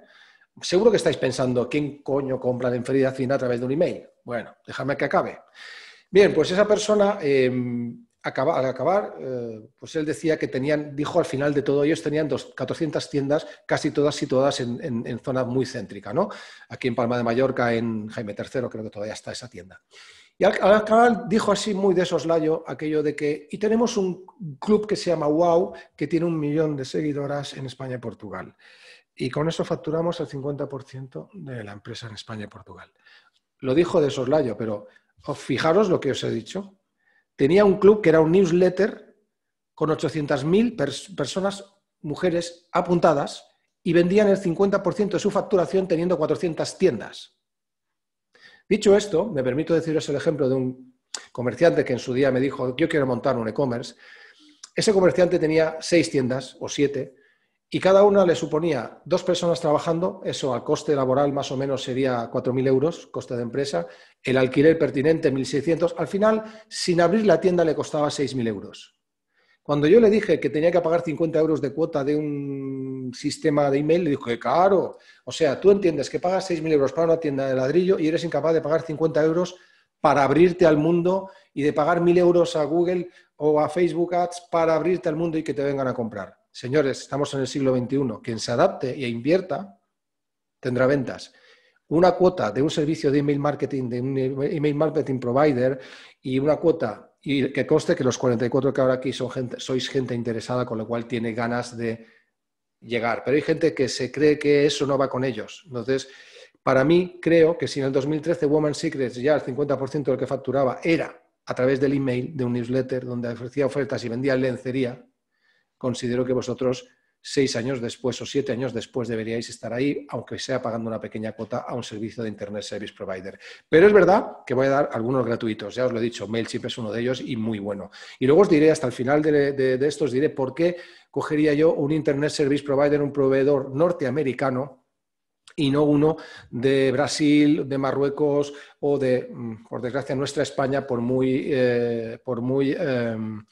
Seguro que estáis pensando, ¿quién coño compra lencería fina a través de un email? Bueno, déjame que acabe. Bien, pues esa persona em, al acabar, eh, pues él decía que tenían, dijo al final de todo, ellos tenían dos, 400 tiendas, casi todas situadas en, en, zona muy céntrica, ¿no? Aquí en Palma de Mallorca, en Jaime III, creo que todavía está esa tienda. Y al, acabar dijo así muy de soslayo aquello de que, y tenemos un club que se llama WOW, que tiene un millón de seguidoras en España y Portugal. Y con eso facturamos el 50% de la empresa en España y Portugal. Lo dijo de soslayo, pero oh, fijaros lo que os he dicho. Tenía un club que era un newsletter con 800.000 personas, mujeres, apuntadas y vendían el 50% de su facturación teniendo 400 tiendas. Dicho esto, me permito deciros el ejemplo de un comerciante que en su día me dijo, yo quiero montar un e-commerce. Ese comerciante tenía seis tiendas o siete y cada una le suponía dos personas trabajando, eso al coste laboral más o menos sería 4.000 euros, coste de empresa, el alquiler pertinente 1.600, al final sin abrir la tienda le costaba 6.000 euros. Cuando yo le dije que tenía que pagar 50 euros de cuota de un sistema de email, le dijo que caro. O sea, tú entiendes que pagas 6.000 euros para una tienda de ladrillo y eres incapaz de pagar 50 euros para abrirte al mundo y de pagar 1.000 euros a Google o a Facebook Ads para abrirte al mundo y que te vengan a comprar. Señores, estamos en el siglo XXI. Quien se adapte e invierta tendrá ventas. Una cuota de un servicio de email marketing, de un email marketing provider y una cuota, y que conste que los 44 que ahora aquí son gente, sois gente interesada, con lo cual tiene ganas de llegar. Pero hay gente que se cree que eso no va con ellos. Entonces, para mí, creo que si en el 2013 Woman Secrets ya el 50% de lo que facturaba era a través del email, de un newsletter donde ofrecía ofertas y vendía lencería, considero que vosotros seis años después o siete años después deberíais estar ahí, aunque sea pagando una pequeña cuota a un servicio de Internet Service Provider. Pero es verdad que voy a dar algunos gratuitos, ya os lo he dicho, MailChimp es uno de ellos y muy bueno. Y luego os diré, hasta el final de, de, os estos, diré por qué cogería yo un Internet Service Provider, un proveedor norteamericano, y no uno de Brasil, de Marruecos o de, mm, por desgracia, nuestra España, por muy, eh, por muy em,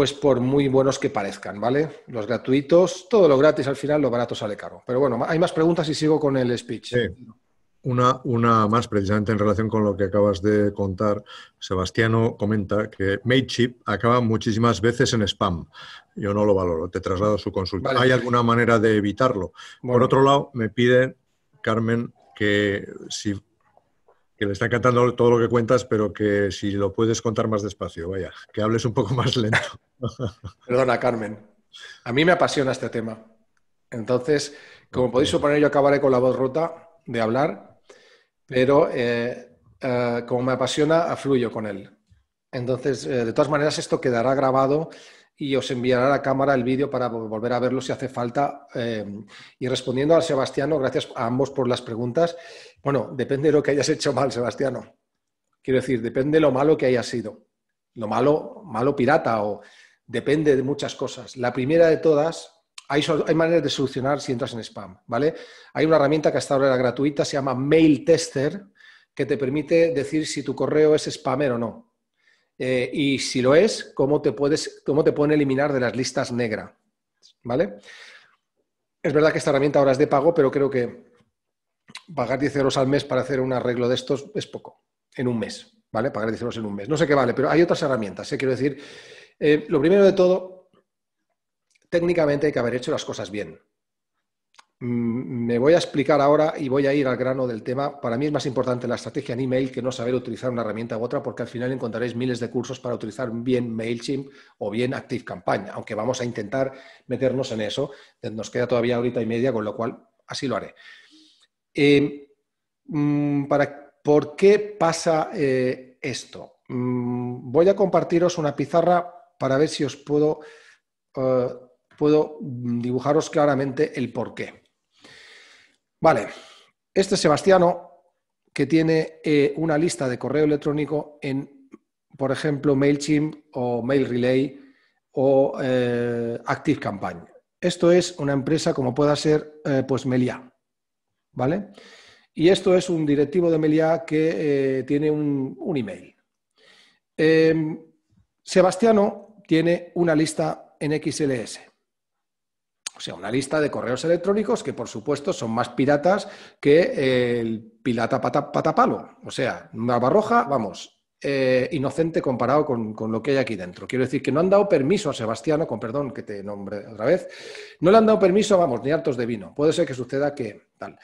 pues por muy buenos que parezcan, ¿vale? Los gratuitos, todo lo gratis al final, lo barato sale caro. Pero bueno, hay más preguntas y sigo con el speech. Una, una, más, precisamente en relación con lo que acabas de contar. Sebastiano comenta que chip acaba muchísimas veces en spam. Yo no lo valoro, te traslado su consulta. ¿Hay alguna manera de evitarlo? Por otro lado, me pide Carmen que si que le está encantando todo lo que cuentas, pero que si lo puedes contar más despacio, vaya, que hables un poco más lento. <laughs> Perdona, Carmen. A mí me apasiona este tema. Entonces, como podéis suponer, yo acabaré con la voz rota de hablar, pero eh, eh, como me apasiona, afluyo con él. Entonces, eh, de todas maneras, esto quedará grabado y os enviará a la cámara el vídeo para volver a verlo si hace falta. y respondiendo a Sebastiano, gracias a ambos por las preguntas. Bueno, depende de lo que hayas hecho mal, Sebastiano. Quiero decir, depende de lo malo que haya sido. Lo malo, malo pirata o depende de muchas cosas. La primera de todas, hay, maneras de solucionar si entras en spam, ¿vale? Hay una herramienta que hasta ahora era gratuita, se llama Mail Tester, que te permite decir si tu correo es spammer o no. Eh, y si lo es, cómo te, puedes, cómo te pueden eliminar de las listas negras, ¿vale? Es verdad que esta herramienta ahora es de pago, pero creo que pagar 10 euros al mes para hacer un arreglo de estos es poco, en un mes, ¿vale? Pagar 10 euros en un mes. No sé qué vale, pero hay otras herramientas, ¿eh? quiero decir, eh, lo primero de todo, técnicamente hay que haber hecho las cosas bien. Mm, me voy a explicar ahora y voy a ir al grano del tema. Para mí es más importante la estrategia en email que no saber utilizar una herramienta u otra, porque al final encontraréis miles de cursos para utilizar bien MailChimp o bien ActiveCampaign, aunque vamos a intentar meternos en eso. Nos queda todavía horita y media, con lo cual así lo haré. Eh, mm, para, ¿Por qué pasa eh, esto? Mm, voy a compartiros una pizarra para ver si os puedo, eh, puedo dibujaros claramente el porqué. Vale, este es Sebastiano que tiene eh, una lista de correo electrónico en, por ejemplo, MailChimp o MailRelay o eh, ActiveCampaign. Esto es una empresa como pueda ser pues Meliá, ¿vale? Y esto es un directivo de Meliá que tiene un, un email. Sebastiano tiene una lista en XLS. O sea, una lista de correos electrónicos que, por supuesto, son más piratas que el pilata pata, patapalo. O sea, Navarroja, vamos, eh, inocente comparado con, lo que hay aquí dentro. Quiero decir que no han dado permiso a Sebastiano, con perdón que te nombre otra vez, no le han dado permiso, vamos, ni hartos de vino. Puede ser que suceda que tal.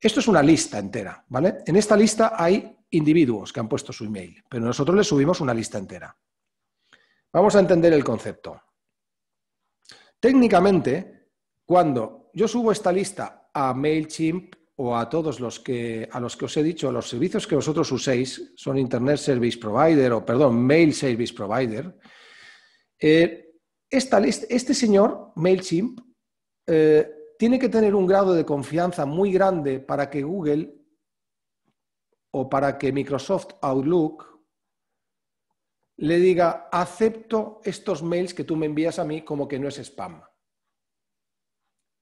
Esto es una lista entera, ¿vale? En esta lista hay individuos que han puesto su email, pero nosotros le subimos una lista entera. Vamos a entender el concepto. Técnicamente, cuando yo subo esta lista a MailChimp o a todos los que a los que os he dicho, los servicios que vosotros uséis, son Internet Service Provider o perdón, Mail Service Provider, eh, esta este señor, MailChimp, eh, tiene que tener un grado de confianza muy grande para que Google o para que Microsoft Outlook le diga, acepto estos mails que tú me envías a mí como que no es spam.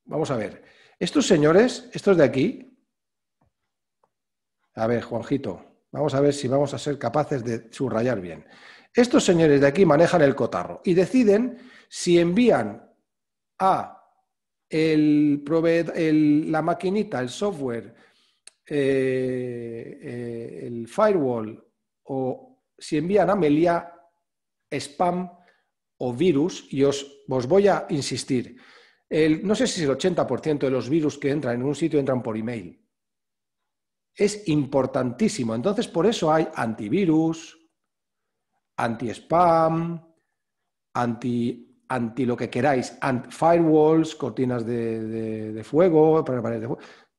Vamos a ver, estos señores, estos de aquí, a ver, Juanjito, vamos a ver si vamos a ser capaces de subrayar bien. Estos señores de aquí manejan el cotarro y deciden si envían a el, el, la maquinita, el software, eh, eh, el firewall o si envían a Melia spam o virus, y os, os voy a insistir, el, no sé si el 80% de los virus que entran en un sitio entran por email. Es importantísimo. Entonces, por eso hay antivirus, anti-spam, anti, anti lo que queráis, firewalls, cortinas de, fuego,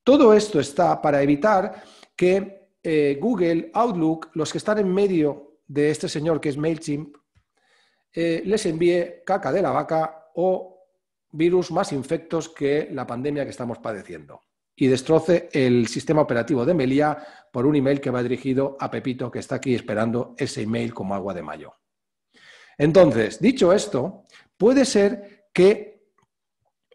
Todo esto está para evitar que eh, Google, Outlook, los que están en medio de este señor que es MailChimp, eh, les envíe caca de la vaca o virus más infectos que la pandemia que estamos padeciendo y destroce el sistema operativo de Melia por un email que va dirigido a Pepito, que está aquí esperando ese email como agua de mayo. Entonces, dicho esto, puede ser que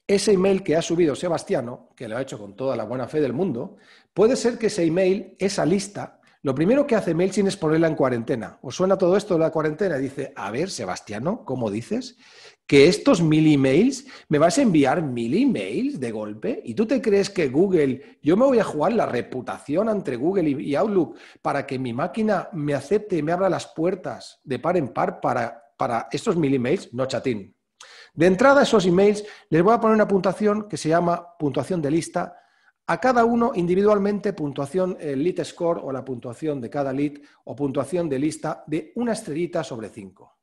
ese email que ha subido Sebastiano, que lo ha hecho con toda la buena fe del mundo, puede ser que ese email, esa lista, lo primero que hace MailChimp es ponerla en cuarentena. ¿Os suena todo esto de la cuarentena? Dice, a ver, Sebastiano, ¿cómo dices? ¿Que estos mil emails, me vas a enviar mil emails de golpe? ¿Y tú te crees que Google, yo me voy a jugar la reputación entre Google y Outlook para que mi máquina me acepte y me abra las puertas de par en par para, para estos mil emails? No, chatín. De entrada, esos emails les voy a poner una puntuación que se llama puntuación de lista a cada uno individualmente puntuación el eh, lead score o la puntuación de cada lead o puntuación de lista de una estrellita sobre cinco.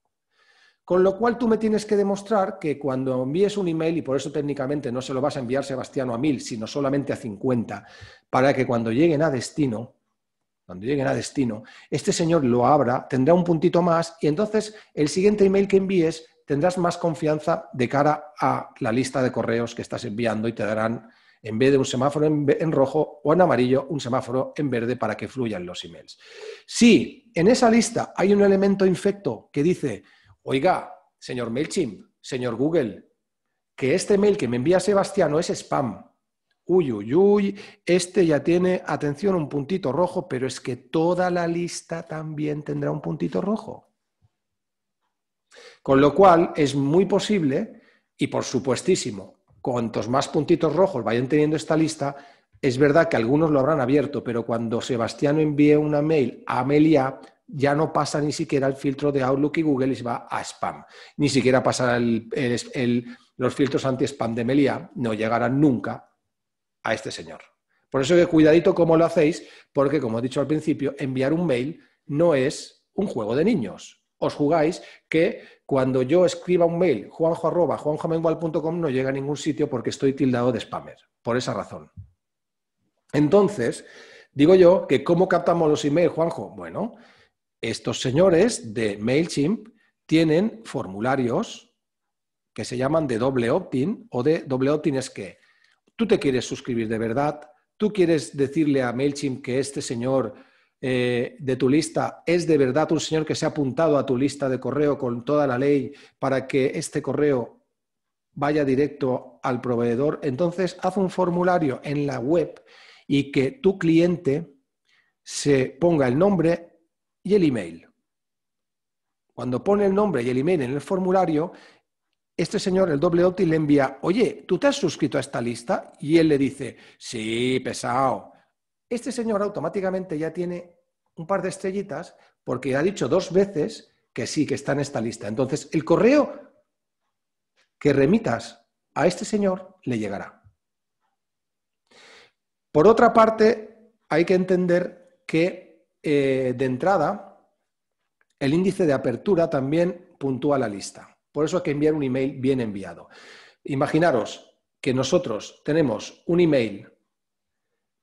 Con lo cual tú me tienes que demostrar que cuando envíes un email, y por eso técnicamente no se lo vas a enviar Sebastiano a mil, sino solamente a 50, para que cuando lleguen a destino, cuando lleguen a destino, este señor lo abra, tendrá un puntito más y entonces el siguiente email que envíes tendrás más confianza de cara a la lista de correos que estás enviando y te darán en vez de un semáforo en, rojo o en amarillo, un semáforo en verde para que fluyan los emails. Si en esa lista hay un elemento infecto que dice, oiga, señor MailChimp, señor Google, que este mail que me envía no es spam. Uy, uy, uy, este ya tiene, atención, un puntito rojo, pero es que toda la lista también tendrá un puntito rojo. Con lo cual, es muy posible y por supuestísimo cuantos más puntitos rojos vayan teniendo esta lista, es verdad que algunos lo habrán abierto, pero cuando Sebastián envíe una mail a Amelia, ya no pasa ni siquiera el filtro de Outlook y Google y se va a spam. Ni siquiera pasa los filtros anti-spam de Amelia, no llegarán nunca a este señor. Por eso que cuidadito cómo lo hacéis, porque como he dicho al principio, enviar un mail no es un juego de niños. Os jugáis que cuando yo escriba un mail, juanjo arroba, juanjomengual.com, no llega a ningún sitio porque estoy tildado de spammer, por esa razón. Entonces, digo yo que ¿cómo captamos los emails, Juanjo? Bueno, estos señores de MailChimp tienen formularios que se llaman de doble opt-in o de doble opt-in es que tú te quieres suscribir de verdad, tú quieres decirle a MailChimp que este señor eh, de tu lista, es de verdad un señor que se ha apuntado a tu lista de correo con toda la ley para que este correo vaya directo al proveedor, entonces haz un formulario en la web y que tu cliente se ponga el nombre y el email. Cuando pone el nombre y el email en el formulario, este señor, el doble opti, le envía, oye, ¿tú te has suscrito a esta lista? Y él le dice, sí, pesado, este señor automáticamente ya tiene un par de estrellitas porque ha dicho dos veces que sí, que está en esta lista. Entonces, el correo que remitas a este señor le llegará. Por otra parte, hay que entender que eh, de entrada el índice de apertura también puntúa la lista. Por eso hay que enviar un email bien enviado. Imaginaros que nosotros tenemos un email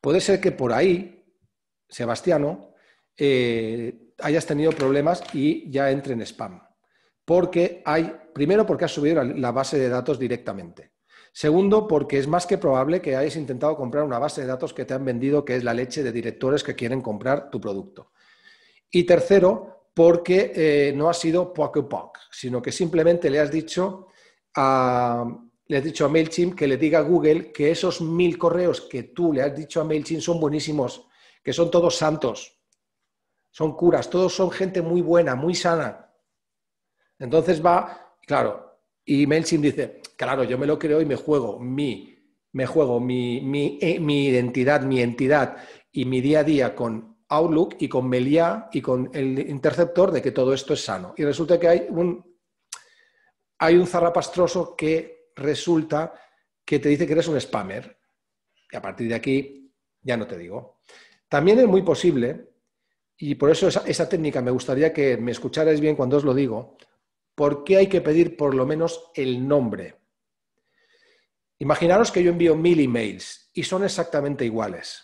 Puede ser que por ahí, Sebastiano, eh, hayas tenido problemas y ya entre en spam. Porque hay, primero, porque has subido la base de datos directamente. Segundo, porque es más que probable que hayas intentado comprar una base de datos que te han vendido, que es la leche de directores que quieren comprar tu producto. Y tercero, porque eh, no ha sido poco sino que simplemente le has dicho a, le has dicho a MailChimp que le diga a Google que esos mil correos que tú le has dicho a MailChimp son buenísimos, que son todos santos, son curas, todos son gente muy buena, muy sana. Entonces va, claro, y MailChimp dice, claro, yo me lo creo y me juego mi, me juego mi, eh, identidad, mi entidad y mi día a día con Outlook y con Melia y con el interceptor de que todo esto es sano. Y resulta que hay un, hay un zarrapastroso que resulta que te dice que eres un spammer. Y a partir de aquí ya no te digo. También es muy posible, y por eso esa, técnica me gustaría que me escucharais bien cuando os lo digo, porque hay que pedir por lo menos el nombre? Imaginaros que yo envío mil emails y son exactamente iguales.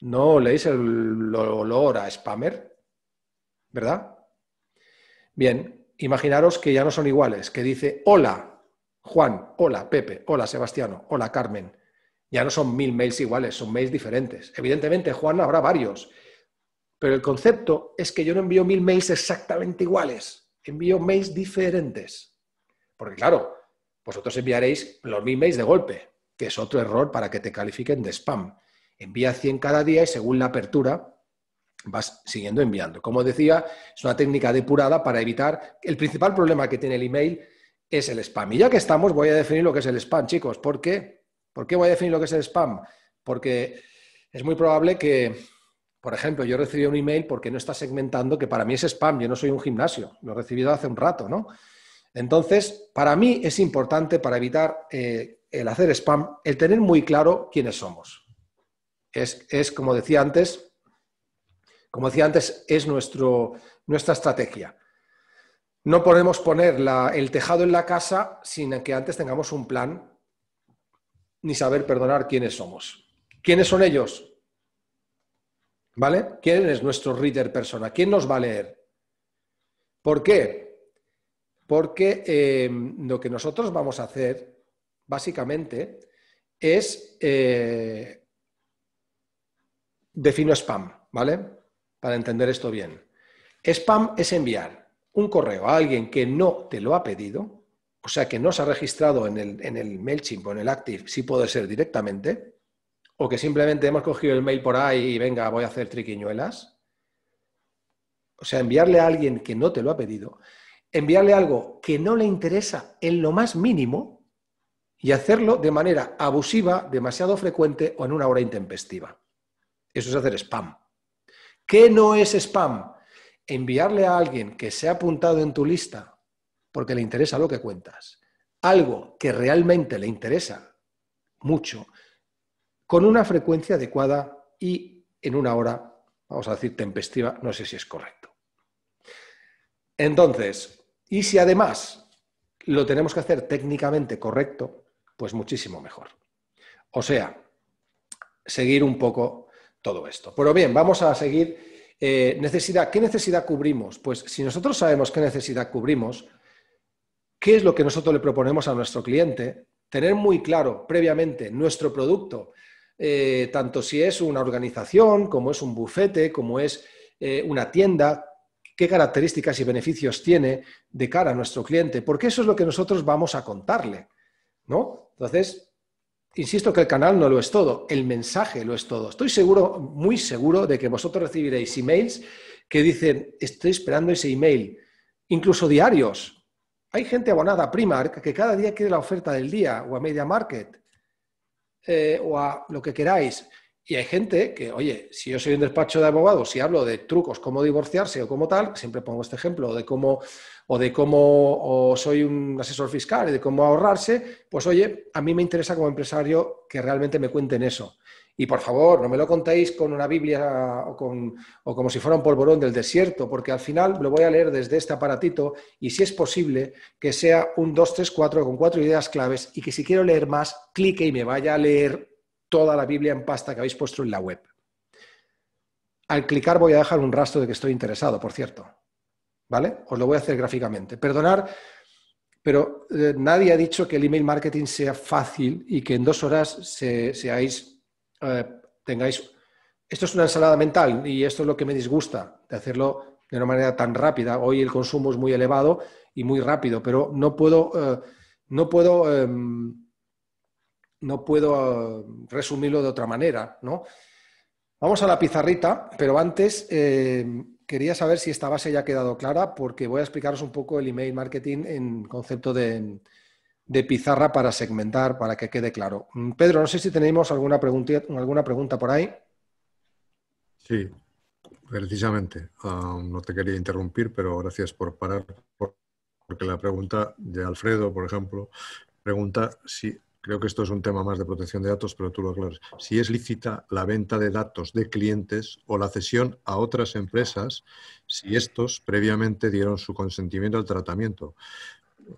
¿No leéis el olor a spammer? ¿Verdad? Bien, imaginaros que ya no son iguales, que dice hola, Juan, hola Pepe, hola Sebastiano, hola Carmen. Ya no son mil mails iguales, son mails diferentes. Evidentemente, Juan habrá varios, pero el concepto es que yo no envío mil mails exactamente iguales, envío mails diferentes. Porque claro, vosotros enviaréis los mil mails de golpe, que es otro error para que te califiquen de spam. Envía 100 cada día y según la apertura vas siguiendo enviando. Como decía, es una técnica depurada para evitar el principal problema que tiene el email es el spam. Y ya que estamos, voy a definir lo que es el spam, chicos. ¿Por qué? ¿Por qué voy a definir lo que es el spam? Porque es muy probable que, por ejemplo, yo recibí un email porque no está segmentando, que para mí es spam, yo no soy un gimnasio, lo he recibido hace un rato, ¿no? Entonces, para mí es importante para evitar eh, el hacer spam, el tener muy claro quiénes somos. Es, es como decía antes, como decía antes, es nuestro, nuestra estrategia. No podemos poner el tejado en la casa sin que antes tengamos un plan ni saber perdonar quiénes somos. ¿Quiénes son ellos? ¿Vale? ¿Quién es nuestro reader persona? ¿Quién nos va a leer? ¿Por qué? Porque em, lo que nosotros vamos a hacer, básicamente, es. Eh, defino spam, ¿vale? Para entender esto bien. Spam es enviar un correo a alguien que no te lo ha pedido, o sea, que no se ha registrado en el, en el MailChimp o en el Active, sí puede ser directamente, o que simplemente hemos cogido el mail por ahí y venga, voy a hacer triquiñuelas. O sea, enviarle a alguien que no te lo ha pedido, enviarle algo que no le interesa en lo más mínimo y hacerlo de manera abusiva, demasiado frecuente o en una hora intempestiva. Eso es hacer spam. ¿Qué no es spam? enviarle a alguien que se ha apuntado en tu lista porque le interesa lo que cuentas, algo que realmente le interesa mucho, con una frecuencia adecuada y en una hora, vamos a decir, tempestiva, no sé si es correcto. Entonces, y si además lo tenemos que hacer técnicamente correcto, pues muchísimo mejor. O sea, seguir un poco todo esto. Pero bien, vamos a seguir eh, ¿qué necesidad cubrimos? Pues si nosotros sabemos qué necesidad cubrimos, qué es lo que nosotros le proponemos a nuestro cliente, tener muy claro previamente nuestro producto, eh, tanto si es una organización, como es un bufete, como es eh, una tienda, qué características y beneficios tiene de cara a nuestro cliente, porque eso es lo que nosotros vamos a contarle, ¿no? Entonces, Insisto que el canal no lo es todo, el mensaje lo es todo. Estoy seguro, muy seguro, de que vosotros recibiréis emails que dicen, estoy esperando ese email, incluso diarios. Hay gente abonada a Primark que cada día quiere la oferta del día o a Media Market eh, o a lo que queráis. Y hay gente que, oye, si yo soy un despacho de abogados y hablo de trucos cómo divorciarse o como tal, siempre pongo este ejemplo de cómo o de cómo soy un asesor fiscal y de cómo ahorrarse, pues oye, a mí me interesa como empresario que realmente me cuenten eso. Y por favor, no me lo contéis con una Biblia o, como si fuera un polvorón del desierto, porque al final lo voy a leer desde este aparatito y si es posible que sea un 2, 3, 4 con cuatro ideas claves y que si quiero leer más, clique y me vaya a leer toda la Biblia en pasta que habéis puesto en la web. Al clicar voy a dejar un rastro de que estoy interesado, por cierto. ¿Vale? Os lo voy a hacer gráficamente. Perdonar, pero eh, nadie ha dicho que el email marketing sea fácil y que en dos horas seáis, eh, tengáis... Esto es una ensalada mental y esto es lo que me disgusta de hacerlo de una manera tan rápida. Hoy el consumo es muy elevado y muy rápido, pero no puedo, eh, no puedo, em, no puedo resumirlo de otra manera, ¿no? Vamos a la pizarrita, pero antes Quería saber si esta base ya ha quedado clara, porque voy a explicaros un poco el email marketing en concepto de, pizarra para segmentar, para que quede claro. Mm, Pedro, no sé si tenemos alguna, alguna pregunta por ahí. Sí, precisamente. Ah, no te quería interrumpir, pero gracias por parar, porque la pregunta de Alfredo, por ejemplo, pregunta si creo que esto es un tema más de protección de datos, pero tú lo aclaras. Si es lícita la venta de datos de clientes o la cesión a otras empresas, si estos previamente dieron su consentimiento al tratamiento.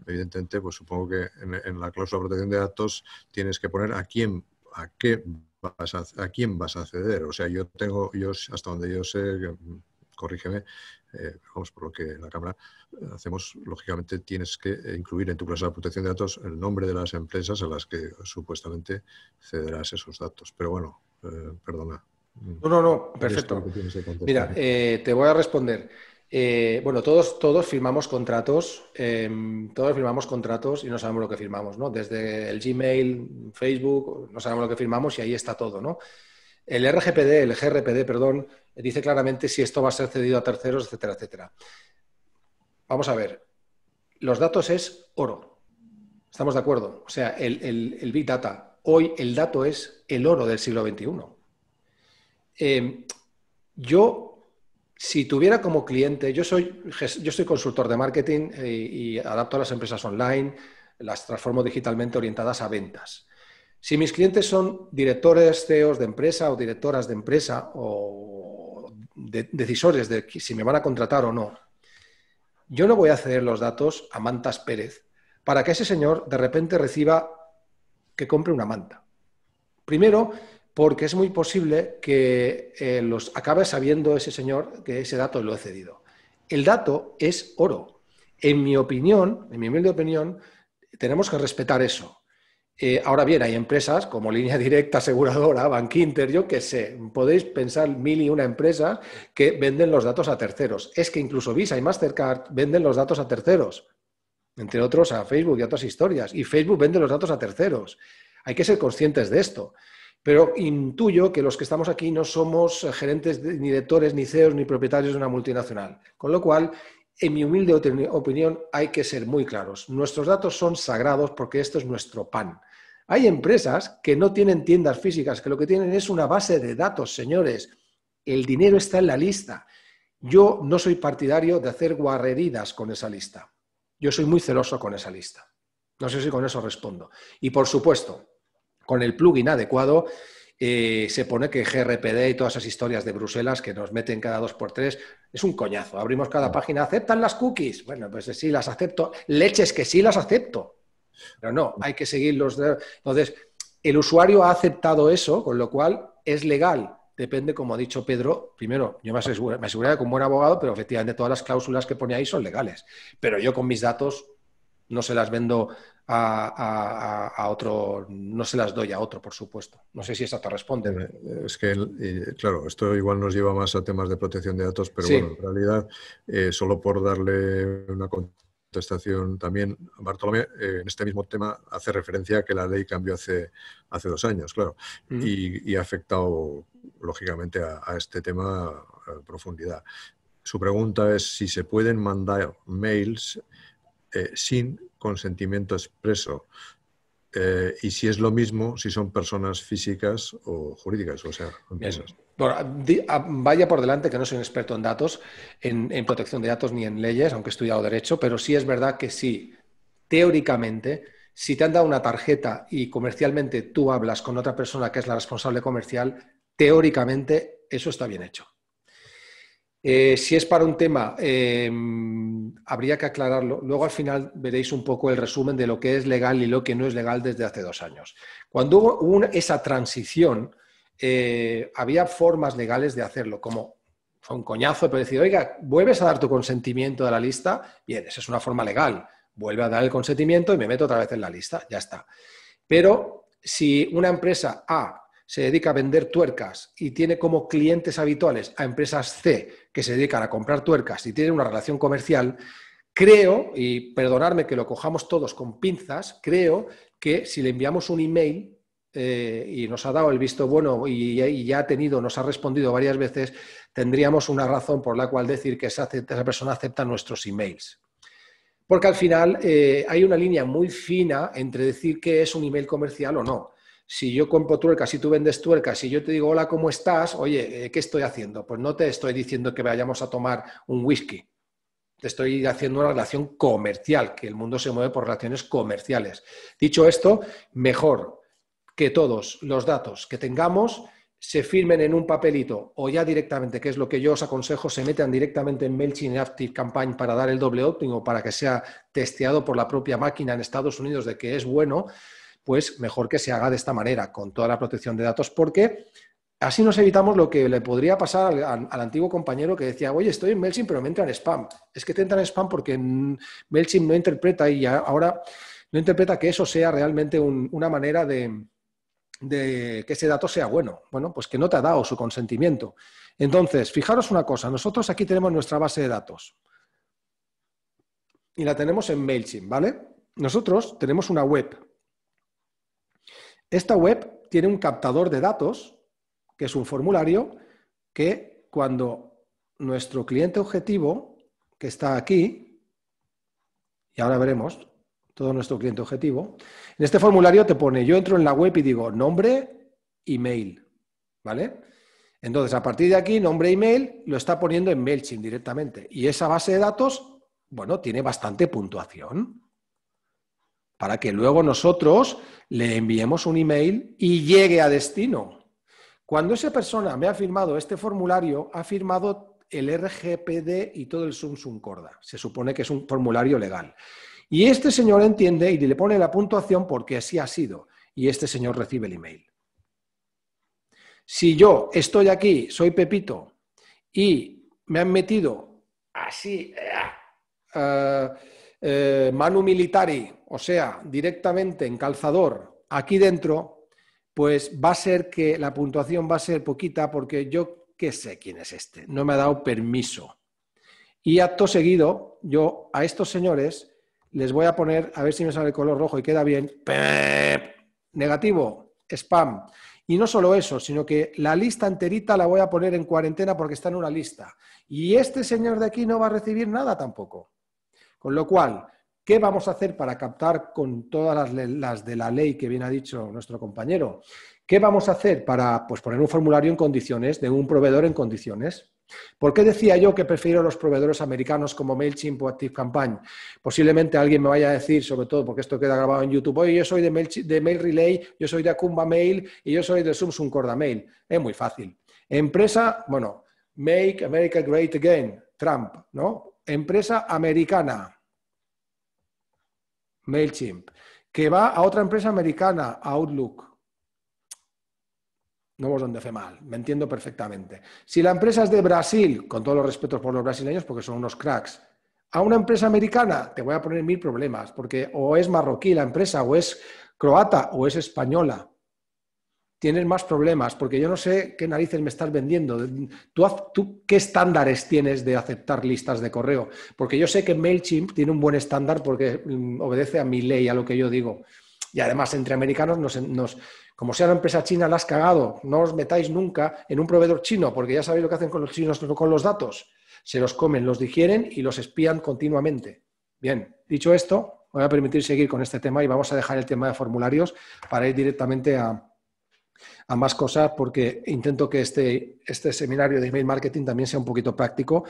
Evidentemente, pues supongo que en, la cláusula de protección de datos tienes que poner a quién, a qué vas a, a quién vas a acceder. O sea, yo tengo, yo hasta donde yo sé, corrígeme, eh, vamos, por lo que la Cámara hacemos, lógicamente tienes que incluir en tu clase de protección de datos el nombre de las empresas a las que supuestamente cederás esos datos. Pero bueno, eh, perdona. No, no, no, perfecto. Mira, eh, te voy a responder. bueno, todos, todos firmamos contratos, em, todos firmamos contratos y no sabemos lo que firmamos, ¿no? Desde el Gmail, Facebook, no sabemos lo que firmamos y ahí está todo, ¿no? El RGPD, el GRPD, perdón, dice claramente si esto va a ser cedido a terceros, etcétera, etcétera. Vamos a ver, los datos es oro. ¿Estamos de acuerdo? O sea, el, Big Data. Hoy el dato es el oro del siglo XXI. Eh, yo si tuviera como cliente, yo soy, yo soy consultor de marketing y, eh, y, adapto a las empresas online, las transformo digitalmente orientadas a ventas. Si mis clientes son directores, CEOs de empresa o directoras de empresa o de, decisores de si me van a contratar o no, yo no voy a ceder los datos a Mantas Pérez para que ese señor de repente reciba que compre una manta. Primero, porque es muy posible que eh, los acabe sabiendo ese señor que ese dato lo he cedido. El dato es oro. En mi opinión, en mi de opinión, tenemos que respetar eso. Eh, ahora bien, hay empresas como Línea Directa, Aseguradora, Bankinter, yo qué sé, podéis pensar mil y una empresas que venden los datos a terceros. Es que incluso Visa y Mastercard venden los datos a terceros, entre otros a Facebook y otras historias. Y Facebook vende los datos a terceros. Hay que ser conscientes de esto. Pero intuyo que los que estamos aquí no somos gerentes, ni directores, ni CEOs, ni propietarios de una multinacional. Con lo cual, en mi humilde opinión, hay que ser muy claros. Nuestros datos son sagrados porque esto es nuestro pan. Hay empresas que no tienen tiendas físicas, que lo que tienen es una base de datos, señores. El dinero está en la lista. Yo no soy partidario de hacer guarreridas con esa lista. Yo soy muy celoso con esa lista. No sé si con eso respondo. Y por supuesto, con el plugin adecuado, eh, se pone que GRPD y todas esas historias de Bruselas que nos meten cada dos por tres es un coñazo. Abrimos cada página, ¿aceptan las cookies? Bueno, pues sí, las acepto. Leches que sí las acepto. Pero no, hay que seguir los... Entonces, el usuario ha aceptado eso, con lo cual es legal. Depende, como ha dicho Pedro, primero, yo me aseguro que un buen abogado, pero efectivamente todas las cláusulas que pone ahí son legales. Pero yo con mis datos no se las vendo a, otro, no se las doy a otro, por supuesto. No sé si esa te responde. Eh, es que, eh, claro, esto igual nos lleva más a temas de protección de datos, pero bueno, en realidad, eh, solo por darle una contestación también, Bartolomé, en este mismo tema hace referencia a que la ley cambió hace, hace dos años, claro, y, ha afectado, lógicamente, a, a este tema a profundidad. Su pregunta es si se pueden mandar mails eh, sin consentimiento expreso. Eh, y si es lo mismo, si son personas físicas o jurídicas, o sea, vaya por delante que no soy un experto en datos, en, en protección de datos ni en leyes, aunque he estudiado derecho, pero sí es verdad que sí, teóricamente, si te han dado una tarjeta y comercialmente tú hablas con otra persona que es la responsable comercial, teóricamente eso está bien hecho. Eh, si es para un tema, em, habría que aclararlo. Luego al final veréis un poco el resumen de lo que es legal y lo que no es legal desde hace dos años. Cuando hubo esa transición, eh, había formas legales de hacerlo, como fue un coñazo, pero decir, oiga, vuelves a dar tu consentimiento a la lista, bien, esa es una forma legal, vuelve a dar el consentimiento y me meto otra vez en la lista, ya está. Pero si una empresa A se dedica a vender tuercas y tiene como clientes habituales a empresas C que se dedican a comprar tuercas y tienen una relación comercial, creo, y perdonadme que lo cojamos todos con pinzas, creo que si le enviamos un email eh, y nos ha dado el visto bueno y, ya ha tenido, nos ha respondido varias veces, tendríamos una razón por la cual decir que esa, persona acepta nuestros emails. Porque al final eh, hay una línea muy fina entre decir que es un email comercial o no si yo compro tuercas, si tú vendes tuercas, si yo te digo hola, ¿cómo estás? Oye, eh, ¿qué estoy haciendo? Pues no te estoy diciendo que vayamos a tomar un whisky. Te estoy haciendo una relación comercial, que el mundo se mueve por relaciones comerciales. Dicho esto, mejor que todos los datos que tengamos se firmen en un papelito o ya directamente, que es lo que yo os aconsejo, se metan directamente en MailChimp y Campaign para dar el doble óptimo, para que sea testeado por la propia máquina en Estados Unidos de que es bueno pues mejor que se haga de esta manera, con toda la protección de datos, porque así nos evitamos lo que le podría pasar al, antiguo compañero que decía, oye, estoy en MailChimp, pero me entran spam. Es que te entran spam porque MailChimp no interpreta y ahora no interpreta que eso sea realmente una manera de, de que ese dato sea bueno. Bueno, pues que no te ha dado su consentimiento. Entonces, fijaros una cosa, nosotros aquí tenemos nuestra base de datos y la tenemos en MailChimp, ¿vale? Nosotros tenemos una web esta web tiene un captador de datos, que es un formulario que cuando nuestro cliente objetivo, que está aquí, y ahora veremos todo nuestro cliente objetivo, en este formulario te pone, yo entro en la web y digo nombre, email, ¿vale? Entonces, a partir de aquí, nombre, email, lo está poniendo en MailChimp directamente. Y esa base de datos, bueno, tiene bastante puntuación para que luego nosotros le enviemos un email y llegue a destino. Cuando esa persona me ha firmado este formulario, ha firmado el RGPD y todo el Sum Corda. Se supone que es un formulario legal. Y este señor entiende y le pone la puntuación porque así ha sido. Y este señor recibe el email. Si yo estoy aquí, soy Pepito, y me han metido así, eh, ah, eh, eh, manu militari, o sea, directamente en calzador aquí dentro, pues va a ser que la puntuación va a ser poquita porque yo qué sé quién es este, no me ha dado permiso. Y acto seguido, yo a estos señores les voy a poner, a ver si me sale el color rojo y queda bien, negativo, spam. Y no solo eso, sino que la lista enterita la voy a poner en cuarentena porque está en una lista. Y este señor de aquí no va a recibir nada tampoco. Con lo cual, ¿Qué vamos a hacer para captar con todas las, de la ley que bien ha dicho nuestro compañero? ¿Qué vamos a hacer para pues, poner un formulario en condiciones, de un proveedor en condiciones? ¿Por qué decía yo que prefiero los proveedores americanos como MailChimp o ActiveCampaign? Posiblemente alguien me vaya a decir, sobre todo porque esto queda grabado en YouTube, oye, yo soy de, Mail, de Mail Relay, yo soy de Acumba Mail y yo soy de Samsung Corda Mail. Es muy fácil. Empresa, bueno, Make America Great Again, Trump, ¿no? Empresa americana, MailChimp, que va a otra empresa americana, Outlook. No vos donde hace mal, me entiendo perfectamente. Si la empresa es de Brasil, con todos los respetos por los brasileños, porque son unos cracks, a una empresa americana, te voy a poner mil problemas, porque o es marroquí la empresa, o es croata, o es española tienes más problemas, porque yo no sé qué narices me estás vendiendo. ¿Tú, ¿Tú, qué estándares tienes de aceptar listas de correo? Porque yo sé que MailChimp tiene un buen estándar porque mm, obedece a mi ley, a lo que yo digo. Y además, entre americanos, nos, como sea una empresa china, la has cagado. No os metáis nunca en un proveedor chino, porque ya sabéis lo que hacen con los chinos con los datos. Se los comen, los digieren y los espían continuamente. Bien, dicho esto, voy a permitir seguir con este tema y vamos a dejar el tema de formularios para ir directamente a, a más cosas porque intento que este, este seminario de email marketing también sea un poquito práctico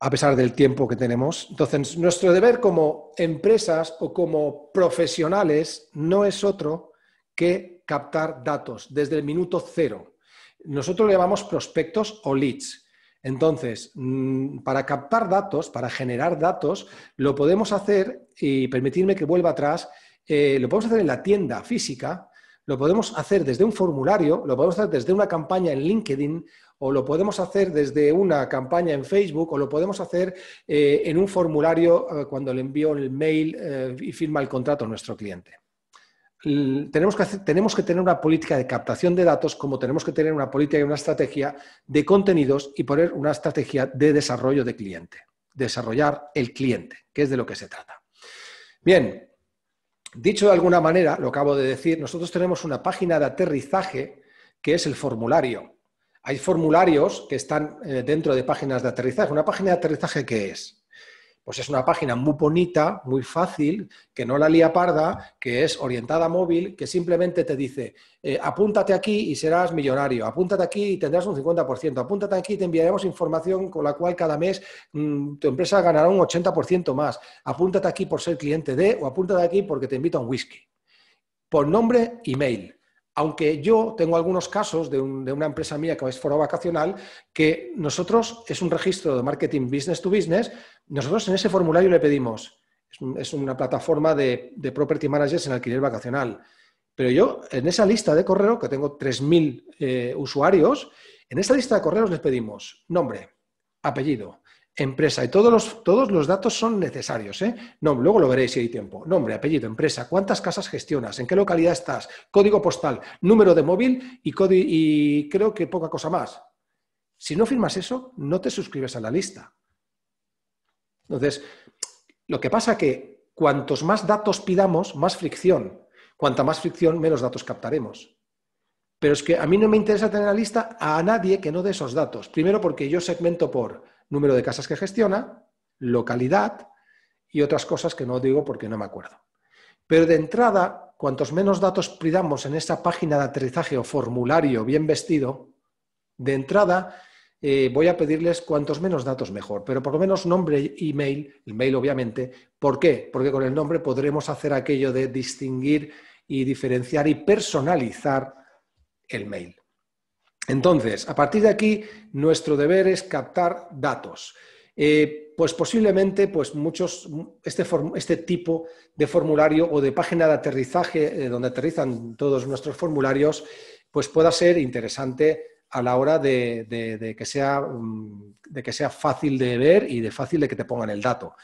a pesar del tiempo que tenemos. Entonces, nuestro deber como empresas o como profesionales no es otro que captar datos desde el minuto cero. Nosotros le llamamos prospectos o leads. Entonces, mm, para captar datos, para generar datos, lo podemos hacer, y permitirme que vuelva atrás, eh, lo podemos hacer en la tienda física, lo podemos hacer desde un formulario, lo podemos hacer desde una campaña en LinkedIn, o lo podemos hacer desde una campaña en Facebook, o lo podemos hacer eh, en un formulario eh, cuando le envío el mail eh, y firma el contrato a nuestro cliente. tenemos que, tenemos que tener una política de captación de datos, como tenemos que tener una política y una estrategia de contenidos y poner una estrategia de desarrollo de cliente, desarrollar el cliente, que es de lo que se trata. Bien, Dicho de alguna manera, lo acabo de decir, nosotros tenemos una página de aterrizaje que es el formulario. Hay formularios que están eh, dentro de páginas de aterrizaje. ¿Una página de aterrizaje que es? Pues es una página muy bonita, muy fácil, que no la lía parda, que es orientada a móvil, que simplemente te dice, eh, apúntate aquí y serás millonario, apúntate aquí y tendrás un 50%, apúntate aquí y te enviaremos información con la cual cada mes mm, tu empresa ganará un 80% más, apúntate aquí por ser cliente de o apúntate aquí porque te invito a un whisky. Por nombre, email. Aunque yo tengo algunos casos de, una empresa mía que es Foro Vacacional, que nosotros es un registro de marketing business to business, nosotros en ese formulario le pedimos, es, una plataforma de, property managers en alquiler vacacional. Pero yo en esa lista de correo, que tengo 3.000 eh, usuarios, en esa lista de correos les pedimos nombre, apellido, empresa. Y todos los, todos los datos son necesarios. ¿eh? No, luego lo veréis si hay tiempo. Nombre, apellido, empresa, cuántas casas gestionas, en qué localidad estás, código postal, número de móvil y, creo que poca cosa más. Si no firmas eso, no te suscribes a la lista. Entonces, lo que pasa es que cuantos más datos pidamos, más fricción. Cuanta más fricción, menos datos captaremos. Pero es que a mí no me interesa tener la lista a nadie que no dé esos datos. Primero porque yo segmento por número de casas que gestiona, localidad y otras cosas que no digo porque no me acuerdo. Pero de entrada, cuantos menos datos pidamos en esa página de aterrizaje o formulario bien vestido, de entrada eh, voy a pedirles cuantos menos datos mejor, pero por lo menos nombre, email, el mail obviamente. ¿Por qué? Porque con el nombre podremos hacer aquello de distinguir y diferenciar y personalizar el mail. Entonces, a partir de aquí, nuestro deber es captar datos. Eh, pues posiblemente, pues muchos, este, este, tipo de formulario o de página de aterrizaje, eh, donde aterrizan todos nuestros formularios, pues pueda ser interesante a la hora de, que sea, mm, de que sea fácil de ver y de fácil de que te pongan el dato.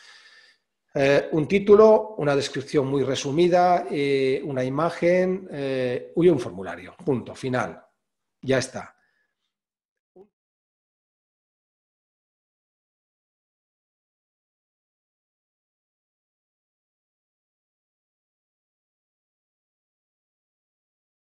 Eh, un título, una descripción muy resumida, una imagen y un formulario. Punto, final ya está.